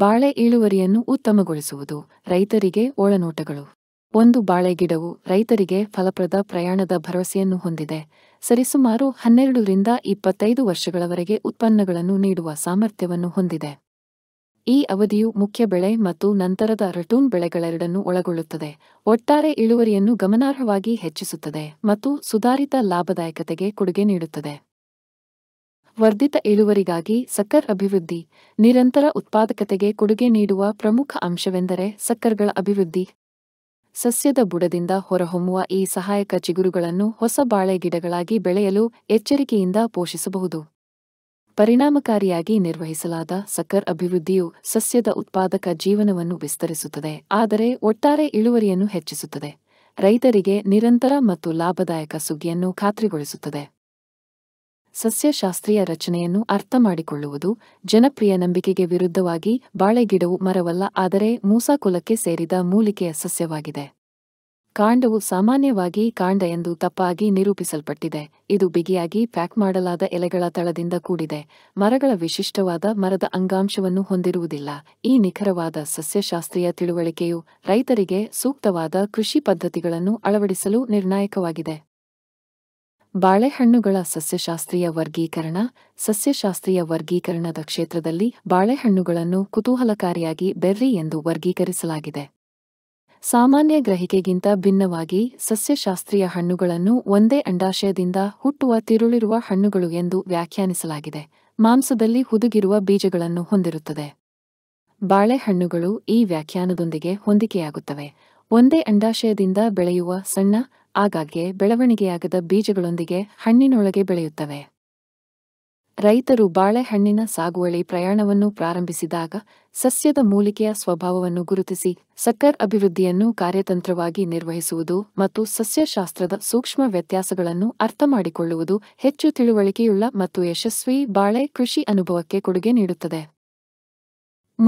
ಬಾಳೆ ಇಳುವರಿಯನ್ನು ಉತ್ತಮಗೊಳಿಸುವುದು ರೈತರಿಗೆ ಒಳನೋಟಗಳು ಒಂದು ಬಾಳೆ ಗಿಡವು ರೈತರಿಗೆ ಫಲಪ್ರದ ಪ್ರಯಾಣದ ಭರವಸೆಯನ್ನು ಹೊಂದಿದೆ ಸರಿಸುಮಾರು ಹನ್ನೆರಡರಿಂದ ಇಪ್ಪತ್ತೈದು ವರ್ಷಗಳವರೆಗೆ ಉತ್ಪನ್ನಗಳನ್ನು ನೀಡುವ ಸಾಮರ್ಥ್ಯವನ್ನು ಹೊಂದಿದೆ ಈ ಅವಧಿಯು ಮುಖ್ಯ ಬೆಳೆ ಮತ್ತು ನಂತರದ ರಟೂನ್ ಬೆಳೆಗಳೆರಡನ್ನೂ ಒಳಗೊಳ್ಳುತ್ತದೆ ಒಟ್ಟಾರೆ ಇಳುವರಿಯನ್ನು ಗಮನಾರ್ಹವಾಗಿ ಹೆಚ್ಚಿಸುತ್ತದೆ ಮತ್ತು ಸುಧಾರಿತ ಲಾಭದಾಯಕತೆಗೆ ಕೊಡುಗೆ ನೀಡುತ್ತದೆ ವರ್ಧಿತ ಇಳುವರಿಗಾಗಿ ಸಕ್ಕರ್ ಅಭಿವೃದ್ಧಿ ನಿರಂತರ ಉತ್ಪಾದಕತೆಗೆ ಕೊಡುಗೆ ನೀಡುವ ಪ್ರಮುಖ ಅಂಶವೆಂದರೆ ಸಕ್ಕರ್ಗಳ ಅಭಿವೃದ್ಧಿ ಸಸ್ಯದ ಬುಡದಿಂದ ಹೊರಹೊಮ್ಮುವ ಈ ಸಹಾಯಕ ಚಿಗುರುಗಳನ್ನು ಹೊಸ ಬಾಳೆ ಗಿಡಗಳಾಗಿ ಬೆಳೆಯಲು ಎಚ್ಚರಿಕೆಯಿಂದ ಪೋಷಿಸಬಹುದು ಪರಿಣಾಮಕಾರಿಯಾಗಿ ನಿರ್ವಹಿಸಲಾದ ಸಕ್ಕರ್ ಅಭಿವೃದ್ಧಿಯು ಸಸ್ಯದ ಉತ್ಪಾದಕ ಜೀವನವನ್ನು ವಿಸ್ತರಿಸುತ್ತದೆ ಆದರೆ ಒಟ್ಟಾರೆ ಇಳುವರಿಯನ್ನು ಹೆಚ್ಚಿಸುತ್ತದೆ ರೈತರಿಗೆ ನಿರಂತರ ಮತ್ತು ಲಾಭದಾಯಕ ಸುಗ್ಗಿಯನ್ನು ಖಾತ್ರಿಗೊಳಿಸುತ್ತದೆ ಸಸ್ಯಶಾಸ್ತ್ರೀಯ ರಚನೆಯನ್ನು ಅರ್ಥ ಮಾಡಿಕೊಳ್ಳುವುದು ಜನಪ್ರಿಯ ನಂಬಿಕೆಗೆ ವಿರುದ್ಧವಾಗಿ ಬಾಳೆಗಿಡವು ಮರವಲ್ಲ ಆದರೆ ಮೂಸಾಕುಲಕ್ಕೆ ಸೇರಿದ ಮೂಲಿಕೆಯ ಸಸ್ಯವಾಗಿದೆ ಕಾಂಡವು ಸಾಮಾನ್ಯವಾಗಿ ಕಾಂಡ ಎಂದು ತಪ್ಪಾಗಿ ನಿರೂಪಿಸಲ್ಪಟ್ಟಿದೆ ಇದು ಬಿಗಿಯಾಗಿ ಪ್ಯಾಕ್ ಮಾಡಲಾದ ಎಲೆಗಳ ತಳದಿಂದ ಕೂಡಿದೆ ಮರಗಳ ವಿಶಿಷ್ಟವಾದ ಮರದ ಅಂಗಾಂಶವನ್ನು ಹೊಂದಿರುವುದಿಲ್ಲ ಈ ನಿಖರವಾದ ಸಸ್ಯಶಾಸ್ತ್ರೀಯ ತಿಳುವಳಿಕೆಯು ರೈತರಿಗೆ ಸೂಕ್ತವಾದ ಕೃಷಿ ಪದ್ಧತಿಗಳನ್ನು ಅಳವಡಿಸಲು ನಿರ್ಣಾಯಕವಾಗಿದೆ ಬಾಳೆಹಣ್ಣುಗಳ ಸಸ್ಯಶಾಸ್ತ್ರೀಯ ವರ್ಗೀಕರಣ ಸಸ್ಯಶಾಸ್ತ್ರೀಯ ವರ್ಗೀಕರಣದ ಕ್ಷೇತ್ರದಲ್ಲಿ ಬಾಳೆಹಣ್ಣುಗಳನ್ನು ಕುತೂಹಲಕಾರಿಯಾಗಿ ಬೆರ್ರಿ ಎಂದು ವರ್ಗೀಕರಿಸಲಾಗಿದೆ ಸಾಮಾನ್ಯ ಗ್ರಹಿಕೆಗಿಂತ ಭಿನ್ನವಾಗಿ ಸಸ್ಯಶಾಸ್ತ್ರೀಯ ಹಣ್ಣುಗಳನ್ನು ಒಂದೇ ಅಂಡಾಶಯದಿಂದ ಹುಟ್ಟುವ ತಿರುಳಿರುವ ಹಣ್ಣುಗಳು ಎಂದು ವ್ಯಾಖ್ಯಾನಿಸಲಾಗಿದೆ ಮಾಂಸದಲ್ಲಿ ಹುದುಗಿರುವ ಬೀಜಗಳನ್ನು ಹೊಂದಿರುತ್ತದೆ ಬಾಳೆಹಣ್ಣುಗಳು ಈ ವ್ಯಾಖ್ಯಾನದೊಂದಿಗೆ ಹೊಂದಿಕೆಯಾಗುತ್ತವೆ ಒಂದೇ ಅಂಡಾಶಯದಿಂದ ಬೆಳೆಯುವ ಸಣ್ಣ ಆಗಾಗ್ಗೆ ಬೆಳವಣಿಗೆಯಾಗದ ಬೀಜಗಳೊಂದಿಗೆ ಹಣ್ಣಿನೊಳಗೆ ಬೆಳೆಯುತ್ತವೆ ರೈತರು ಬಾಳೆಹಣ್ಣಿನ ಸಾಗುವಳಿ ಪ್ರಯಾಣವನ್ನು ಪ್ರಾರಂಭಿಸಿದಾಗ ಸಸ್ಯದ ಮೂಲಿಕೆಯ ಸ್ವಭಾವವನ್ನು ಗುರುತಿಸಿ ಸಕ್ಕರ್ ಅಭಿವೃದ್ಧಿಯನ್ನು ಕಾರ್ಯತಂತ್ರವಾಗಿ ನಿರ್ವಹಿಸುವುದು ಮತ್ತು ಸಸ್ಯಶಾಸ್ತ್ರದ ಸೂಕ್ಷ್ಮ ವ್ಯತ್ಯಾಸಗಳನ್ನು ಅರ್ಥಮಾಡಿಕೊಳ್ಳುವುದು ಹೆಚ್ಚು ತಿಳುವಳಿಕೆಯುಳ್ಳ ಮತ್ತು ಯಶಸ್ವಿ ಬಾಳೆ ಕೃಷಿ ಅನುಭವಕ್ಕೆ ಕೊಡುಗೆ ನೀಡುತ್ತದೆ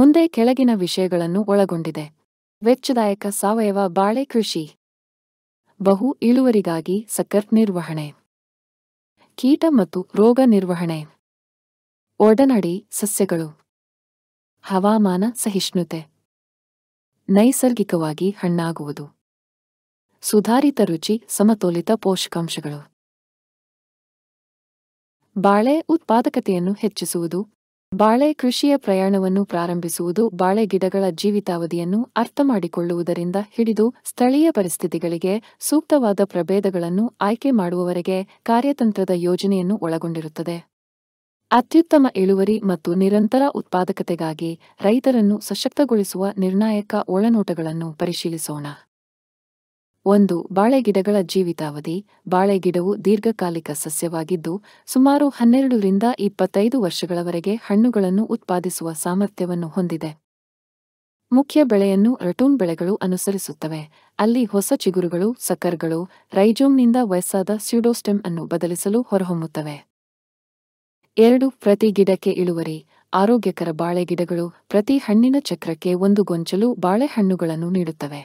ಮುಂದೆ ಕೆಳಗಿನ ವಿಷಯಗಳನ್ನು ಒಳಗೊಂಡಿದೆ ವೆಚ್ಚದಾಯಕ ಸಾವಯವ ಬಾಳೆ ಕೃಷಿ ಬಹು ಇಳುವರಿಗಾಗಿ ಸಕರ್ ನಿರ್ವಹಣೆ ಕೀಟ ಮತ್ತು ರೋಗ ನಿರ್ವಹಣೆ ಒಡನಡಿ ಸಸ್ಯಗಳು ಹವಾಮಾನ ಸಹಿಷ್ಣುತೆ ನೈಸರ್ಗಿಕವಾಗಿ ಹಣ್ಣಾಗುವುದು ಸುಧಾರಿತ ರುಚಿ ಸಮತೋಲಿತ ಪೋಷಕಾಂಶಗಳು ಬಾಳೆ ಉತ್ಪಾದಕತೆಯನ್ನು ಹೆಚ್ಚಿಸುವುದು ಬಾಳೆ ಕೃಷಿಯ ಪ್ರಯಾಣವನ್ನು ಪ್ರಾರಂಭಿಸುವುದು ಬಾಳೆ ಗಿಡಗಳ ಜೀವಿತಾವಧಿಯನ್ನು ಅರ್ಥಮಾಡಿಕೊಳ್ಳುವುದರಿಂದ ಹಿಡಿದು ಸ್ಥಳೀಯ ಪರಿಸ್ಥಿತಿಗಳಿಗೆ ಸೂಕ್ತವಾದ ಪ್ರಭೇದಗಳನ್ನು ಆಯ್ಕೆ ಮಾಡುವವರೆಗೆ ಕಾರ್ಯತಂತ್ರದ ಯೋಜನೆಯನ್ನು ಒಳಗೊಂಡಿರುತ್ತದೆ ಅತ್ಯುತ್ತಮ ಇಳುವರಿ ಮತ್ತು ನಿರಂತರ ಉತ್ಪಾದಕತೆಗಾಗಿ ರೈತರನ್ನು ಸಶಕ್ತಗೊಳಿಸುವ ನಿರ್ಣಾಯಕ ಒಳನೋಟಗಳನ್ನು ಪರಿಶೀಲಿಸೋಣ ಒಂದು ಬಾಳೆಗಿಡಗಳ ಜೀವಿತಾವಧಿ ಬಾಳೆಗಿಡವು ದೀರ್ಘಕಾಲಿಕ ಸಸ್ಯವಾಗಿದ್ದು ಸುಮಾರು ಹನ್ನೆರಡರಿಂದ ಇಪ್ಪತ್ತೈದು ವರ್ಷಗಳವರೆಗೆ ಹಣ್ಣುಗಳನ್ನು ಉತ್ಪಾದಿಸುವ ಸಾಮರ್ಥ್ಯವನ್ನು ಹೊಂದಿದೆ ಮುಖ್ಯ ಬೆಳೆಯನ್ನು ರಟೂನ್ ಬೆಳೆಗಳು ಅನುಸರಿಸುತ್ತವೆ ಅಲ್ಲಿ ಹೊಸ ಚಿಗುರುಗಳು ಸಕ್ಕರ್ಗಳು ರೈಜೋಮ್ನಿಂದ ವಯಸ್ಸಾದ ಸ್ಯೂಡೋಸ್ಟೆಮ್ ಅನ್ನು ಬದಲಿಸಲು ಹೊರಹೊಮ್ಮುತ್ತವೆ ಎರಡು ಪ್ರತಿ ಗಿಡಕ್ಕೆ ಇಳುವರಿ ಆರೋಗ್ಯಕರ ಬಾಳೆಗಿಡಗಳು ಪ್ರತಿ ಹಣ್ಣಿನ ಚಕ್ರಕ್ಕೆ ಒಂದು ಗೊಂಚಲು ಬಾಳೆಹಣ್ಣುಗಳನ್ನು ನೀಡುತ್ತವೆ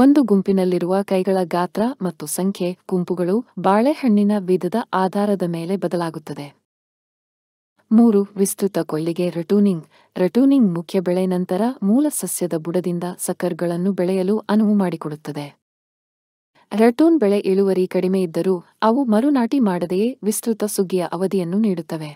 ಒಂದು ಗುಂಪಿನಲ್ಲಿರುವ ಕೈಗಳ ಗಾತ್ರ ಮತ್ತು ಸಂಖ್ಯೆ ಗುಂಪುಗಳು ಬಾಳೆಹಣ್ಣಿನ ವಿಧದ ಆಧಾರದ ಮೇಲೆ ಬದಲಾಗುತ್ತದೆ ಮೂರು ವಿಸ್ತೃತ ಕೊಳ್ಳಿಗೆ ರಟೂನಿಂಗ್ ರಟೂನಿಂಗ್ ಮುಖ್ಯ ಬೆಳೆ ನಂತರ ಮೂಲ ಸಸ್ಯದ ಬುಡದಿಂದ ಸಕ್ಕರ್ಗಳನ್ನು ಬೆಳೆಯಲು ಅನುವು ಮಾಡಿಕೊಡುತ್ತದೆ ರಟೂನ್ ಬೆಳೆ ಇಳುವರಿ ಕಡಿಮೆ ಇದ್ದರೂ ಅವು ಮರುನಾಟಿ ಮಾಡದೆಯೇ ವಿಸ್ತೃತ ಸುಗ್ಗಿಯ ಅವಧಿಯನ್ನು ನೀಡುತ್ತವೆ